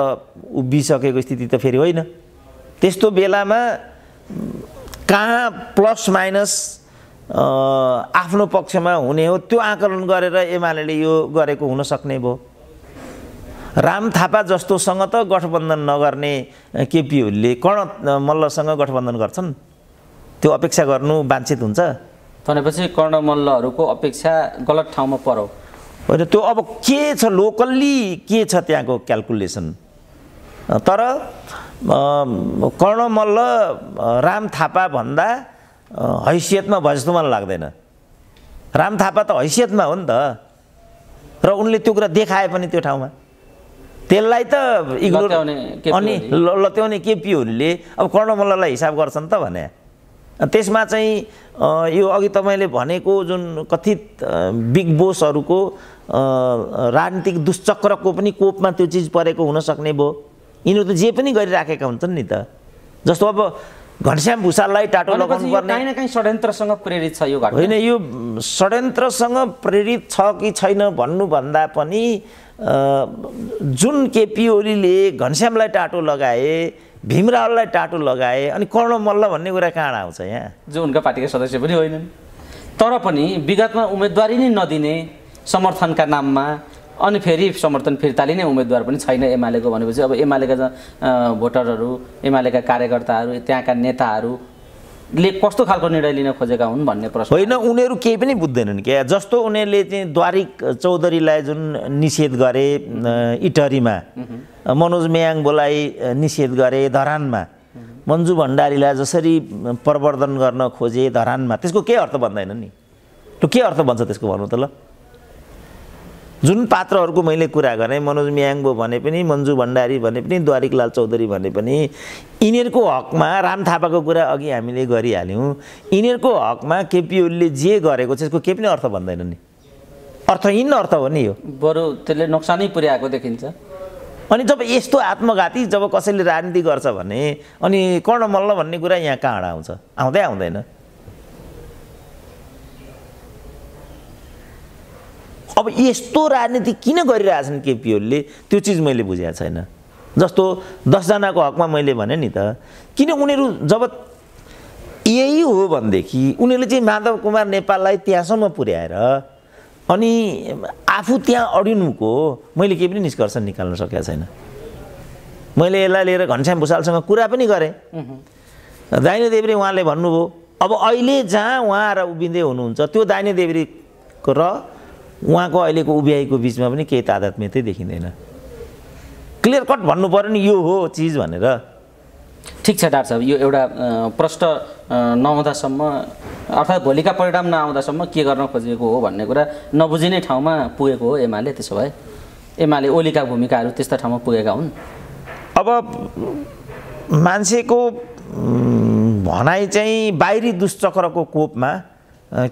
उभिसकेको स्थिति त फेरि होइन त्यस्तो बेलामा कहाँ प्लस माइनस आफ्नो पक्षमा हुने हो त्यो आकलन गरेर एमाले यो गरेको हुन सक्ने भयो राम थापा जस्तोसँग त गठबन्धन नगर्ने केपीहरूले कर्ण मल्लसँग गठबन्धन गर्छन् त्यो अपेक्षा गर्नु वाञ्छित हुन्छ भनेपछि कर्ण मल्लहरूको अपेक्षा गलत ठाउँमा परौ होइन त्यो अब के छ लोकल्ली के छ त्यहाँको क्यालकुलेसन तर कर्ण मल्ल राम थापा भन्दा हैसियतमा भयो जस्तो मलाई लाग्दैन राम थापा त हैसियतमा हो नि त र उनले त्यो कुरा देखाए पनि त्यो ठाउँमा त्यसलाई त इग्नोर अनि लत्याउने केपीहरूले अब कर्णमल्ललाई हिसाब गर्छन् त भने त्यसमा चाहिँ यो अघि तपाईँले भनेको जुन कथित बिग बोसहरूको राजनीतिक दुश्चक्रको पनि कोपमा त्यो चिज परेको हुनसक्ने भयो यिनीहरू त जे पनि गरिराखेका हुन्छन् नि त जस्तो अब घनश्याम भूषाललाई टाटो लगाउनुपर्ने पर्ने काहीँ न काहीँ षड्यन्त्रसँग प्रेरित छ यो होइन यो षड्यन्त्रसँग प्रेरित छ कि छैन भन्नुभन्दा पनि जुन केपी ओलीले घनश्यामलाई टाटो लगाए भीमरावललाई टाटो लगाए अनि कर्ण मल्ल भन्ने कुरा कहाँ आउँछ यहाँ जो उनका पार्टीका सदस्य पनि होइनन् तर पनि विगतमा उम्मेदवारी नै नदिने समर्थनका नाममा अनि फेरि समर्थन फिर्ताले नै उम्मेद्वार पनि छैन एमालेको भनेपछि अब एमालेका भोटरहरू एमालेका कार्यकर्ताहरू त्यहाँका नेताहरू ले कस्तो खालको निर्णय लिन खोजेका हुन् भन्ने प्रश्न होइन उनीहरू केही पनि बुझ्दैनन् क्या जस्तो उनीहरूले चाहिँ द्वारिक चौधरीलाई जुन निषेध गरे इटरीमा मनोज बोलाई निषेध गरे धरानमा मन्जु भण्डारीलाई जसरी प्रवर्धन गर्न खोजे धरानमा त्यसको के अर्थ भन्दैनन् नि त्यो के अर्थ भन्छ त्यसको भन्नु त ल जुन पात्रहरूको मैले कुरा गरेँ मनोज म्याङ्गो भने पनि मन्जु भण्डारी भने पनि द्वारिकलाल चौधरी भने पनि यिनीहरूको हकमा राम थापाको कुरा अघि हामीले गरिहाल्यौँ यिनीहरूको हकमा केपी ओलीले जे गरेको छ त्यसको केही पनि अर्थ भन्दैन नि अर्थहीन अर्थ हो नि यो बरु त्यसले नोक्सानै पुर्याएको देखिन्छ अनि जब यस्तो आत्मघाती जब कसैले राजनीति गर्छ भने अनि कर्ण मल्ल भन्ने कुरा यहाँ कहाँ आउँछ आउँदै आउँदैन अब यस्तो राजनीति किन गरिरहेछन् केपीहरूले त्यो चिज मैले बुझेको छैन जस्तो दसजनाको हकमा मैले भने नि त किन उनीहरू जब यही हो भनेदेखि उनीहरूले चाहिँ माधव कुमार नेपाललाई त्यहाँसम्म पुर्याएर अनि आफू त्यहाँ अडिनुको मैले केही पनि निष्कर्ष निकाल्न सकेको छैन मैले यसलाई लिएर घनश्याम भुषालसँग कुरा पनि गरेँ दाइने देव्री उहाँले भन्नुभयो अब अहिले जहाँ उहाँ र उभिँदै हुनुहुन्छ त्यो दाइने देवीको र उहाँको अहिलेको उभ्याइको बिचमा पनि केही तादात्म्यतै देखिँदैन क्लियर कट भन्नु पऱ्यो नि यो हो चिज भनेर ठिक छ डाक्टर साहब यो एउटा प्रश्न नहुँदासम्म अर्थात् भोलिका परिणाम नआउँदासम्म के गर्न खोजेको हो भन्ने कुरा नबुझिने ठाउँमा पुगेको हो एमाले त्यसो भए एमाले ओलीका भूमिकाहरू त्यस्ता ठाउँमा पुगेका हुन् अब मान्छेको भनाइ चाहिँ बाहिरी दुष्चक्रको कोपमा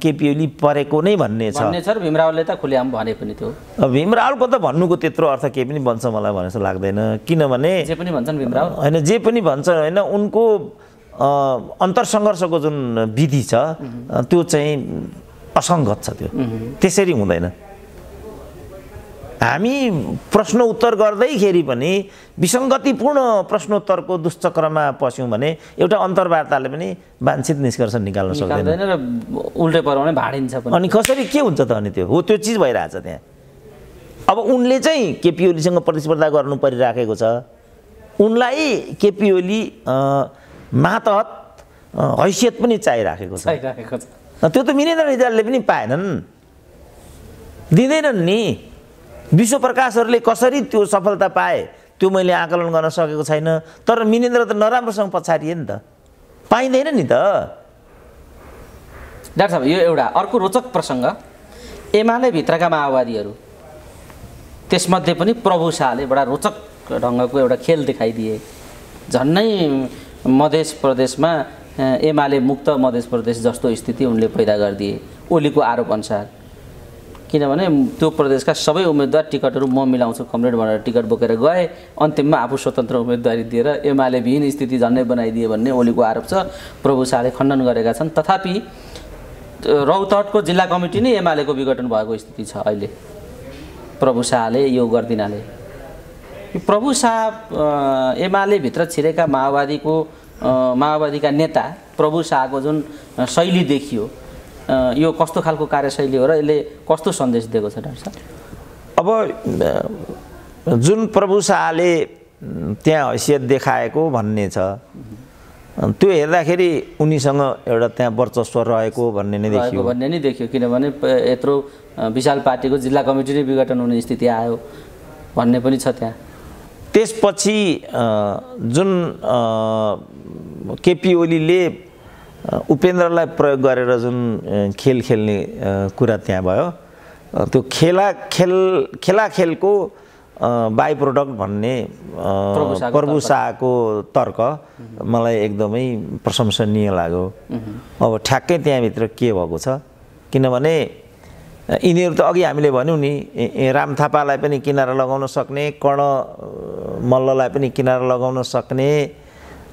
केपिओली परेको नै भन्ने छ भीमरावले त खुलेआम भने पनि त्यो भीमरावलको त भन्नुको त्यत्रो अर्थ केही पनि बन्छ मलाई भने जस्तो लाग्दैन किनभने जे पनि भन्छन् भीमराव होइन जे पनि भन्छ होइन उनको अन्तरसङ्घर्षको जुन विधि छ त्यो चाहिँ असङ्गत छ त्यो त्यसरी हुँदैन हामी प्रश्न उत्तर गर्दैखेरि पनि विसङ्गतिपूर्ण प्रश्नोत्तरको दुष्चक्रमा पस्यौँ भने एउटा अन्तर्वार्ताले पनि वाञ्छित निष्कर्ष निकाल्न सक्दैन र उल्टै पराउने भाडिन्छ अनि कसरी के हुन्छ त अनि त्यो हो त्यो चिज भइरहेछ त्यहाँ अब उनले चाहिँ केपी ओलीसँग प्रतिस्पर्धा गर्नु परिराखेको छ उनलाई केपी ओली मातहत हैसियत पनि चाहिराखेको छ त्यो त मिनेन्द्र रिजालले पनि पाएनन् दिँदैनन् नि विश्वप्रकाशहरूले कसरी त्यो सफलता पाए त्यो मैले आकलन गर्न सकेको छैन तर मिनेन्द्र त नराम्रोसँग पछाडिए नि त पाइँदैन नि त डाक्टर साहब यो एउटा अर्को रोचक प्रसङ्ग एमाले भित्रका माओवादीहरू त्यसमध्ये पनि प्रभु शाहले बडा रोचक ढङ्गको एउटा खेल देखाइदिए झन्नै मधेस प्रदेशमा एमाले मुक्त मधेस प्रदेश जस्तो स्थिति उनले पैदा गरिदिए ओलीको आरोप अनुसार किनभने त्यो प्रदेशका सबै उम्मेद्वार टिकटहरू म मिलाउँछु कमरेड भनेर टिकट बोकेर गएँ अन्तिममा आफू स्वतन्त्र उम्मेदवारी दिएर एमाले विहीन स्थिति झन्डै बनाइदिए भन्ने ओलीको आरोप छ प्रभु शाहले खण्डन गरेका छन् तथापि रौतहटको जिल्ला कमिटी नै एमालेको विघटन भएको स्थिति छ अहिले प्रभु शाहले यो गरिदिनाले प्रभु शाह एमालेभित्र छिरेका माओवादीको माओवादीका नेता प्रभु शाहको जुन शैली देखियो यो कस्तो खालको कार्यशैली हो र यसले कस्तो सन्देश दिएको छ डाक्टर साहब अब जुन प्रभु शाहले त्यहाँ हैसियत देखाएको भन्ने छ त्यो हेर्दाखेरि उनीसँग एउटा त्यहाँ वर्चस्व रहेको भन्ने नै देखियो भन्ने नै देखियो किनभने यत्रो विशाल पार्टीको जिल्ला कमिटी नै विघटन हुने स्थिति आयो भन्ने पनि छ त्यहाँ त्यसपछि जुन केपी ओलीले उपेन्द्रलाई प्रयोग गरेर जुन खेल खेल्ने कुरा त्यहाँ भयो त्यो खेला खेल खेला खेलको बाई प्रोडक्ट भन्ने प्रभु शाहको तर्क मलाई एकदमै प्रशंसनीय लाग्यो अब ठ्याक्कै त्यहाँभित्र के भएको छ किनभने यिनीहरू त अघि हामीले भन्यौँ नि राम थापालाई पनि किनारा लगाउन सक्ने कर्ण मल्ललाई पनि किनारा लगाउन सक्ने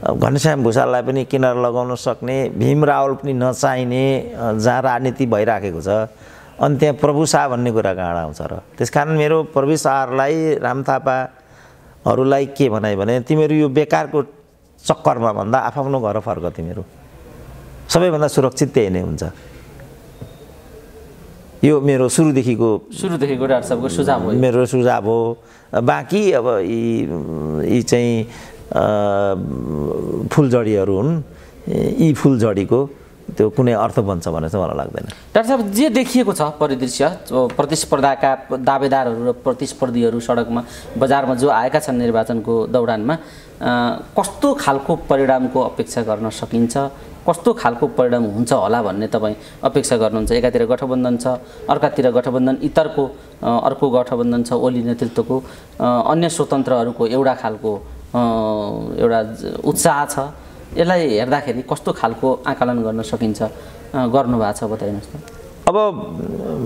घनश्याम भूषाललाई पनि किनार लगाउन सक्ने भीम रावल पनि नचाहिने जहाँ राजनीति भइराखेको छ अनि त्यहाँ प्रभु शाह भन्ने कुरा कहाँ आउँछ र त्यस कारण मेरो प्रभु शाहहरूलाई राम थापाहरूलाई के भनाइ भने तिमीहरू यो बेकारको चक्करमा भन्दा आफ्नो घर फर्क तिमीहरू सबैभन्दा सुरक्षित त्यही नै हुन्छ यो मेरो सुरुदेखिको सुरुदेखिको डाक्टर साहबको सुझाव हो मेरो सुझाव हो बाँकी अब यी यी चाहिँ फुलझडीहरू हुन् यी फुलझडीको त्यो कुनै अर्थ बन्छ भनेर चाहिँ मलाई लाग्दैन डाक्टर साहब जे देखिएको छ परिदृश्य प्रतिस्पर्धाका दावेदारहरू र प्रतिस्पर्धीहरू सडकमा बजारमा जो आएका छन् निर्वाचनको दौडानमा कस्तो खालको परिणामको अपेक्षा गर्न सकिन्छ कस्तो खालको परिणाम हुन्छ होला भन्ने तपाईँ अपेक्षा गर्नुहुन्छ एकातिर गठबन्धन छ अर्कातिर गठबन्धन इतरको अर्को गठबन्धन छ ओली नेतृत्वको अन्य स्वतन्त्रहरूको एउटा खालको एउटा उत्साह छ यसलाई हेर्दाखेरि कस्तो खालको आकलन गर्न सकिन्छ गर्नुभएको छ बताइदिनुहोस् त अब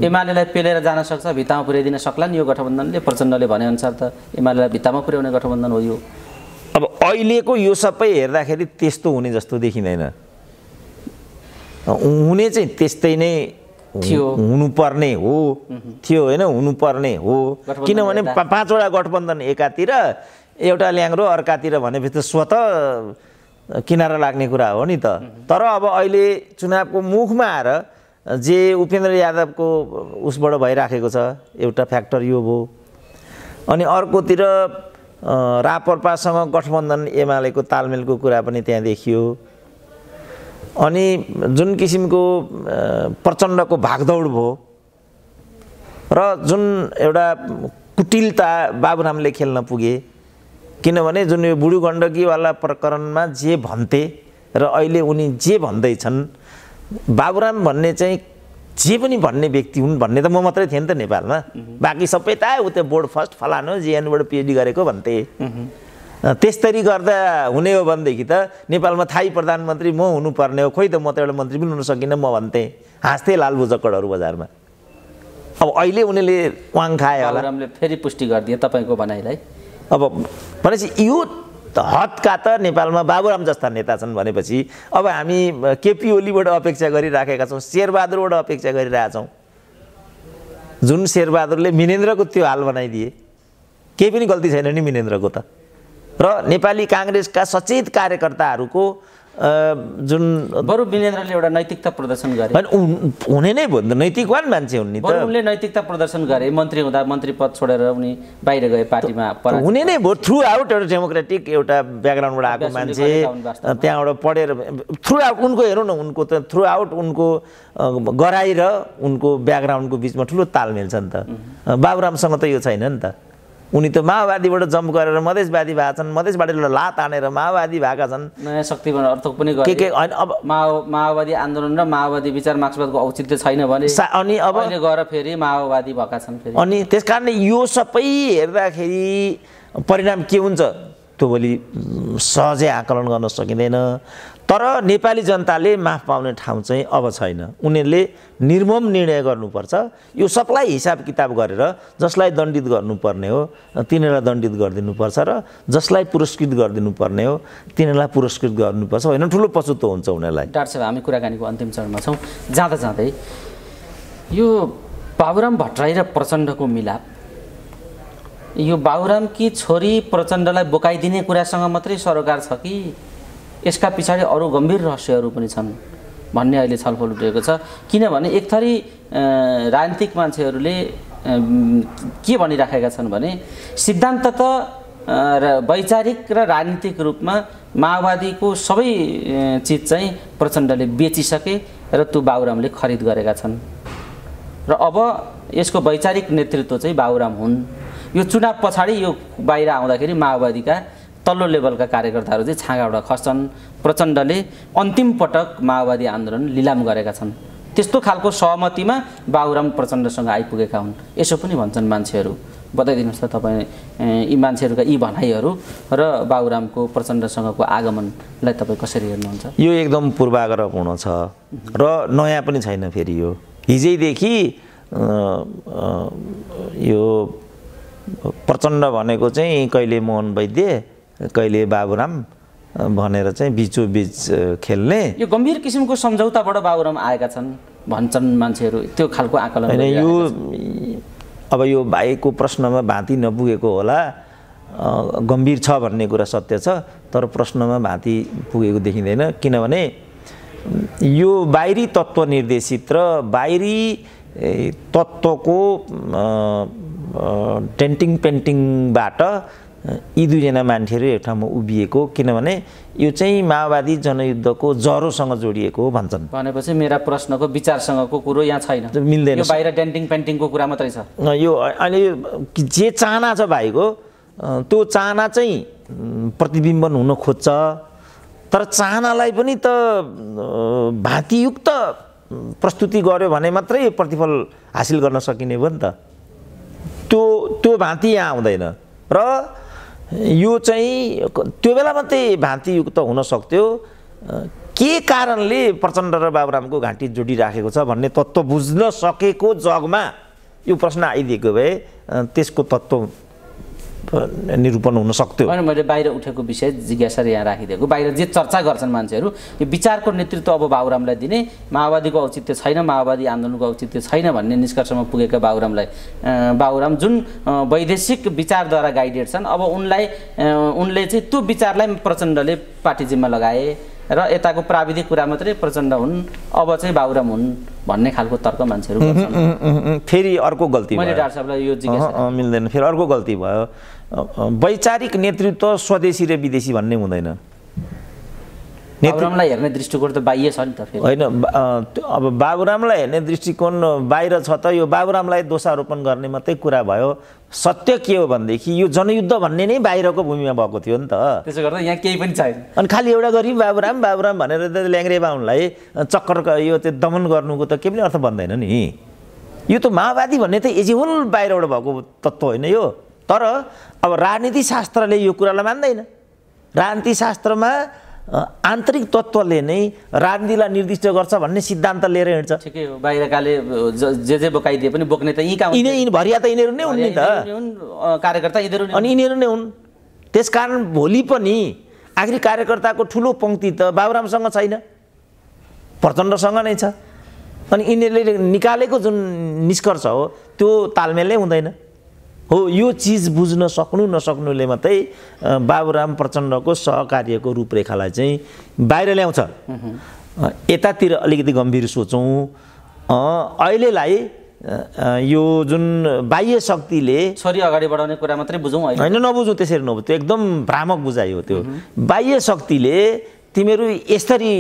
एमालेलाई पेलेर जान सक्छ भित्तामा पुर्याइदिन सक्ला नि यो गठबन्धनले प्रचण्डले भनेअनुसार त एमालेलाई भित्तामा पुर्याउने गठबन्धन हो यो अब अहिलेको यो सबै हेर्दाखेरि त्यस्तो हुने जस्तो देखिँदैन हुने चाहिँ त्यस्तै नै थियो हुनुपर्ने हो थियो होइन हुनुपर्ने हो किनभने पाँचवटा गठबन्धन एकातिर एउटा ल्याङ्रो अर्कातिर भनेपछि त स्वत किनारा लाग्ने कुरा हो नि त तर अब अहिले चुनावको मुखमा आएर जे उपेन्द्र यादवको उसबाट भइराखेको छ एउटा फ्याक्टर यो भयो अनि अर्कोतिर रापरपासँग गठबन्धन एमालेको तालमेलको कुरा पनि त्यहाँ देखियो अनि जुन किसिमको प्रचण्डको भागदौड भयो र जुन एउटा कुटिलता बाबुरामले खेल्न पुगे किनभने जुन यो बुढु गण्डकीवाला प्रकरणमा जे भन्थे र अहिले उनी जे भन्दैछन् बाबुराम भन्ने चाहिँ जे पनि भन्ने व्यक्ति हुन् भन्ने त म मात्रै थिएँ नि त नेपालमा बाँकी सबै त आयो त्यो बोर्ड फर्स्ट फलानु जिएनबाट पिएचडी गरेको भन्थे त्यस्तरी गर्दा हुने हो भनेदेखि त नेपालमा थाई प्रधानमन्त्री म हुनुपर्ने हो खोइ त म त एउटा मन्त्री पनि हुन सकिनँ म भन्थेँ हाँस्थेँ लालबु जक्कडहरू बजारमा अब अहिले उनीहरूले वाङ खाए होला फेरि पुष्टि गरिदिए तपाईँको भनाइलाई अब भनेपछि यो हदका त नेपालमा बाबुराम जस्ता नेता छन् भनेपछि अब हामी केपी ओलीबाट अपेक्षा गरिराखेका छौँ शेरबहादुरबाट अपेक्षा गरिरहेछौँ जुन शेरबहादुरले मिनेन्द्रको त्यो हाल बनाइदिए केही पनि गल्ती छैन नि मिनेन्द्रको त र नेपाली काङ्ग्रेसका सचेत कार्यकर्ताहरूको जुन बरु विनेन्द्रले एउटा नैतिकता प्रदर्शन गरे हुने नै भयो नि त नैतिकवान मान्छे हुन् नि त उनले नैतिकता प्रदर्शन गरे मन्त्री हुँदा मन्त्री पद छोडेर उनी बाहिर गए पार्टीमा हुने नै भयो थ्रु आउट एउटा डेमोक्रेटिक एउटा ब्याकग्राउन्डबाट आएको मान्छे त्यहाँबाट पढेर थ्रु आउट उनको हेरौँ न उनको त थ्रु आउट उनको गराइ र उनको ब्याकग्राउन्डको बिचमा ठुलो तालमेल छ नि त बाबुरामसँग त यो छैन नि त उनी त माओवादीबाट जम्प गरेर मधेसवादी भएको छन् मधेसबाट लात आनेर माओवादी भएका छन् नयाँ शक्तिबाट अर्थ पनि के के होइन अब माओ माओवादी आन्दोलन र माओवादी विचार मार्क्सवादको औचित्य छैन भने अनि अब गएर फेरि माओवादी भएका छन् फेरि अनि त्यस कारणले यो सबै हेर्दाखेरि परिणाम के हुन्छ त्यो भोलि सहजै आकलन गर्न सकिँदैन तर नेपाली जनताले माफ पाउने ठाउँ चाहिँ अब छैन उनीहरूले निर्मम निर्णय गर्नुपर्छ यो सबलाई हिसाब किताब गरेर जसलाई दण्डित गर्नुपर्ने हो तिनीहरूलाई दण्डित गरिदिनुपर्छ र जसलाई पुरस्कृत गरिदिनुपर्ने हो तिनीहरूलाई पुरस्कृत गर्नुपर्छ होइन ठुलो पशुत्व हुन्छ उनीहरूलाई डाक्टर साहब हामी कुराकानीको अन्तिम चरणमा छौँ जाँदा जाँदै यो बाबुराम भट्टराई र प्रचण्डको मिलाप यो बाबुरामकी छोरी प्रचण्डलाई बोकाइदिने कुरासँग मात्रै सरोकार छ कि यसका पछाडि अरू गम्भीर रहस्यहरू पनि छन् भन्ने अहिले छलफल उठेको छ किनभने एक थरी राजनीतिक मान्छेहरूले के भनिराखेका छन् भने सिद्धान्त त वैचारिक र राजनीतिक रूपमा माओवादीको सबै चिज चाहिँ प्रचण्डले बेचिसके र त्यो बाबुरामले खरिद गरेका छन् र अब यसको वैचारिक नेतृत्व चाहिँ बाबुराम हुन् यो चुनाव पछाडि यो बाहिर आउँदाखेरि माओवादीका तल्लो लेभलका कार्यकर्ताहरू चाहिँ छाँगाबाट खस्छन् प्रचण्डले अन्तिम पटक माओवादी आन्दोलन लिलाम गरेका छन् त्यस्तो खालको सहमतिमा बाबुराम प्रचण्डसँग आइपुगेका हुन् यसो पनि भन्छन् मान्छेहरू बताइदिनुहोस् त तपाईँ यी मान्छेहरूका यी भनाइहरू र बाबुरामको प्रचण्डसँगको आगमनलाई तपाईँ कसरी हेर्नुहुन्छ यो एकदम पूर्वाग्रहपूर्ण छ र नयाँ पनि छैन फेरि यो हिजैदेखि यो प्रचण्ड भनेको चाहिँ कहिले मोहन वैद्य कहिले बाबुराम भनेर चाहिँ बिचोबिच खेल्ने यो गम्भीर किसिमको सम्झौताबाट बाबुराम आएका छन् भन्छन् मान्छेहरू त्यो खालको आकलन होइन यो अब यो भाइको प्रश्नमा भाँति नपुगेको होला गम्भीर छ भन्ने कुरा सत्य छ तर प्रश्नमा भाँति पुगेको देखिँदैन किनभने यो बाहिरी तत्त्व निर्देशित र बाहिरी तत्त्वको टेन्टिङ पेन्टिङबाट यी दुईजना मान्छेहरू एक ठाउँमा उभिएको किनभने यो चाहिँ माओवादी जनयुद्धको ज्वरोसँग जोडिएको भन्छन् भनेपछि मेरा प्रश्नको विचारसँगको कुरो यहाँ छैन मिल्दैन बाहिर डेन्टिङ पेन्टिङको कुरा मात्रै छ यो अहिले जे चाहना छ भाइको त्यो चाहना चाहिँ प्रतिबिम्बन हुन खोज्छ तर चाहनालाई पनि त भाँतियुक्त प्रस्तुति गर्यो भने मात्रै प्रतिफल हासिल गर्न सकिने हो नि त त्यो त्यो भाँति यहाँ आउँदैन र यो चाहिँ त्यो बेला मात्रै भाँतियुक्त हुन सक्थ्यो के कारणले प्रचण्ड र बाबुरामको घाँटी जोडिराखेको छ भन्ने तत्त्व बुझ्न सकेको जगमा यो प्रश्न आइदिएको भए त्यसको तत्त्व निरूपण हुन सक्थ्यो होइन मैले बाहिर उठेको विषय जिज्ञासा यहाँ राखिदिएको बाहिर जे चर्चा गर्छन् मान्छेहरू यो विचारको नेतृत्व अब बाबुरामलाई दिने माओवादीको औचित्य छैन माओवादी आन्दोलनको औचित्य छैन भन्ने निष्कर्षमा पुगेका बाबुरामलाई बाबुराम जुन वैदेशिक विचारद्वारा गाइडेड छन् अब उनलाई उनले चाहिँ त्यो विचारलाई प्रचण्डले पार्टी जिम्मा लगाए र यताको प्राविधिक कुरा मात्रै प्रचण्ड हुन् अब चाहिँ बाबुराम हुन् भन्ने खालको तर्क मान्छेहरू फेरि अर्को गल्ती मैले डाक्टर साहबलाई यो जिज्ञासा मिल्दैन फेरि अर्को गल्ती भयो वैचारिक नेतृत्व स्वदेशी र विदेशी भन्ने हुँदैन नेतृत्वलाई हेर्ने दृष्टिकोण त बाह्य छ नि त फेरि होइन अब बाबुरामलाई हेर्ने दृष्टिकोण बाहिर छ त यो बाबुरामलाई दोषारोपण गर्ने मात्रै कुरा भयो सत्य के हो भनेदेखि यो जनयुद्ध भन्ने नै बाहिरको भूमिमा भएको थियो नि त त्यसो गर्दा यहाँ केही पनि छैन अनि खालि एउटा गरी बाबुराम बाबुराम भनेर त ल्याङ्ग्रे बाहुनलाई चक्कर यो त्यो दमन गर्नुको त केही पनि अर्थ भन्दैन नि यो त माओवादी भन्ने त एजिहोल बाहिरबाट भएको तत्त्व होइन यो तर अब राजनीतिशास्त्रले यो कुरालाई मान्दैन राजनीतिशास्त्रमा आन्तरिक तत्त्वले नै राजनीतिलाई निर्दिष्ट गर्छ भन्ने सिद्धान्त लिएर हिँड्छ ठिकै हो बाहिरकाले जे जे बोकाइदिए पनि बोक्ने त यहीँ यिनी भरिया त यिनीहरू नै हुन् नि त कार्यकर्ता यिनीहरू अनि यिनीहरू नै हुन् त्यसकारण भोलि पनि आखिरी कार्यकर्ताको ठुलो पङ्क्ति त बाबुरामसँग छैन प्रचण्डसँग नै छ अनि यिनीहरूले निकालेको जुन निष्कर्ष हो त्यो तालमेलै हुँदैन हो यो चिज बुझ्न सक्नु नसक्नुले मात्रै बाबुराम प्रचण्डको सहकार्यको रूपरेखालाई चाहिँ बाहिर ल्याउँछ यतातिर अलिकति गम्भीर सोचौँ अहिलेलाई यो जुन बाह्य शक्तिले छोरी अगाडि बढाउने कुरा मात्रै बुझौँ होइन नबुझौँ त्यसरी नबुझ त्यो एकदम भ्रामक बुझाइ हो त्यो बाह्य शक्तिले तिमीहरू यसरी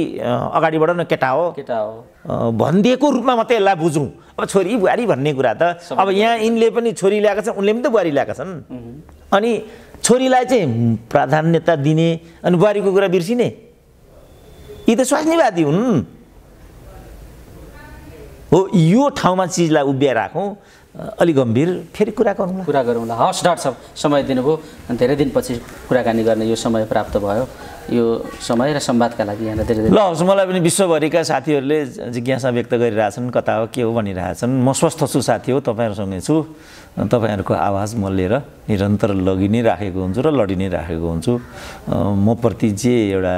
बढ न केटा हो केटा हो भनिदिएको रूपमा मात्रै यसलाई बुझौँ अब छोरी बुहारी भन्ने कुरा त अब यहाँ यिनले पनि छोरी ल्याएको छ उनले पनि त बुहारी ल्याएको छन् अनि छोरीलाई चाहिँ प्राधान्यता दिने अनि बुहारीको कुरा बिर्सिने यी त स्वास्नीवादी हुन् हो यो ठाउँमा चिजलाई उभिएर राखौँ अलिक गम्भीर फेरि कुरा गरौँ कुरा गरौँला हस् डाक्टर साहब समय दिनुभयो धेरै दिनपछि कुराकानी गर्ने यो समय प्राप्त भयो यो समय र सम्वादका लागि यहाँलाई धेरै धेरै ल हवस् मलाई पनि विश्वभरिका साथीहरूले जिज्ञासा व्यक्त गरिरहेछन् कता हो के हो भनिरहेछन् म स्वस्थ छु साथी हो तपाईँहरूसँगै छु तपाईँहरूको आवाज म लिएर निरन्तर लगि नै राखेको हुन्छु र लडि नै राखेको हुन्छु म प्रति जे एउटा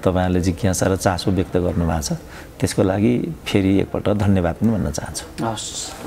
तपाईँहरूले जिज्ञासा र चासो व्यक्त गर्नुभएको छ त्यसको लागि फेरि एकपल्ट धन्यवाद पनि भन्न चाहन्छु हवस्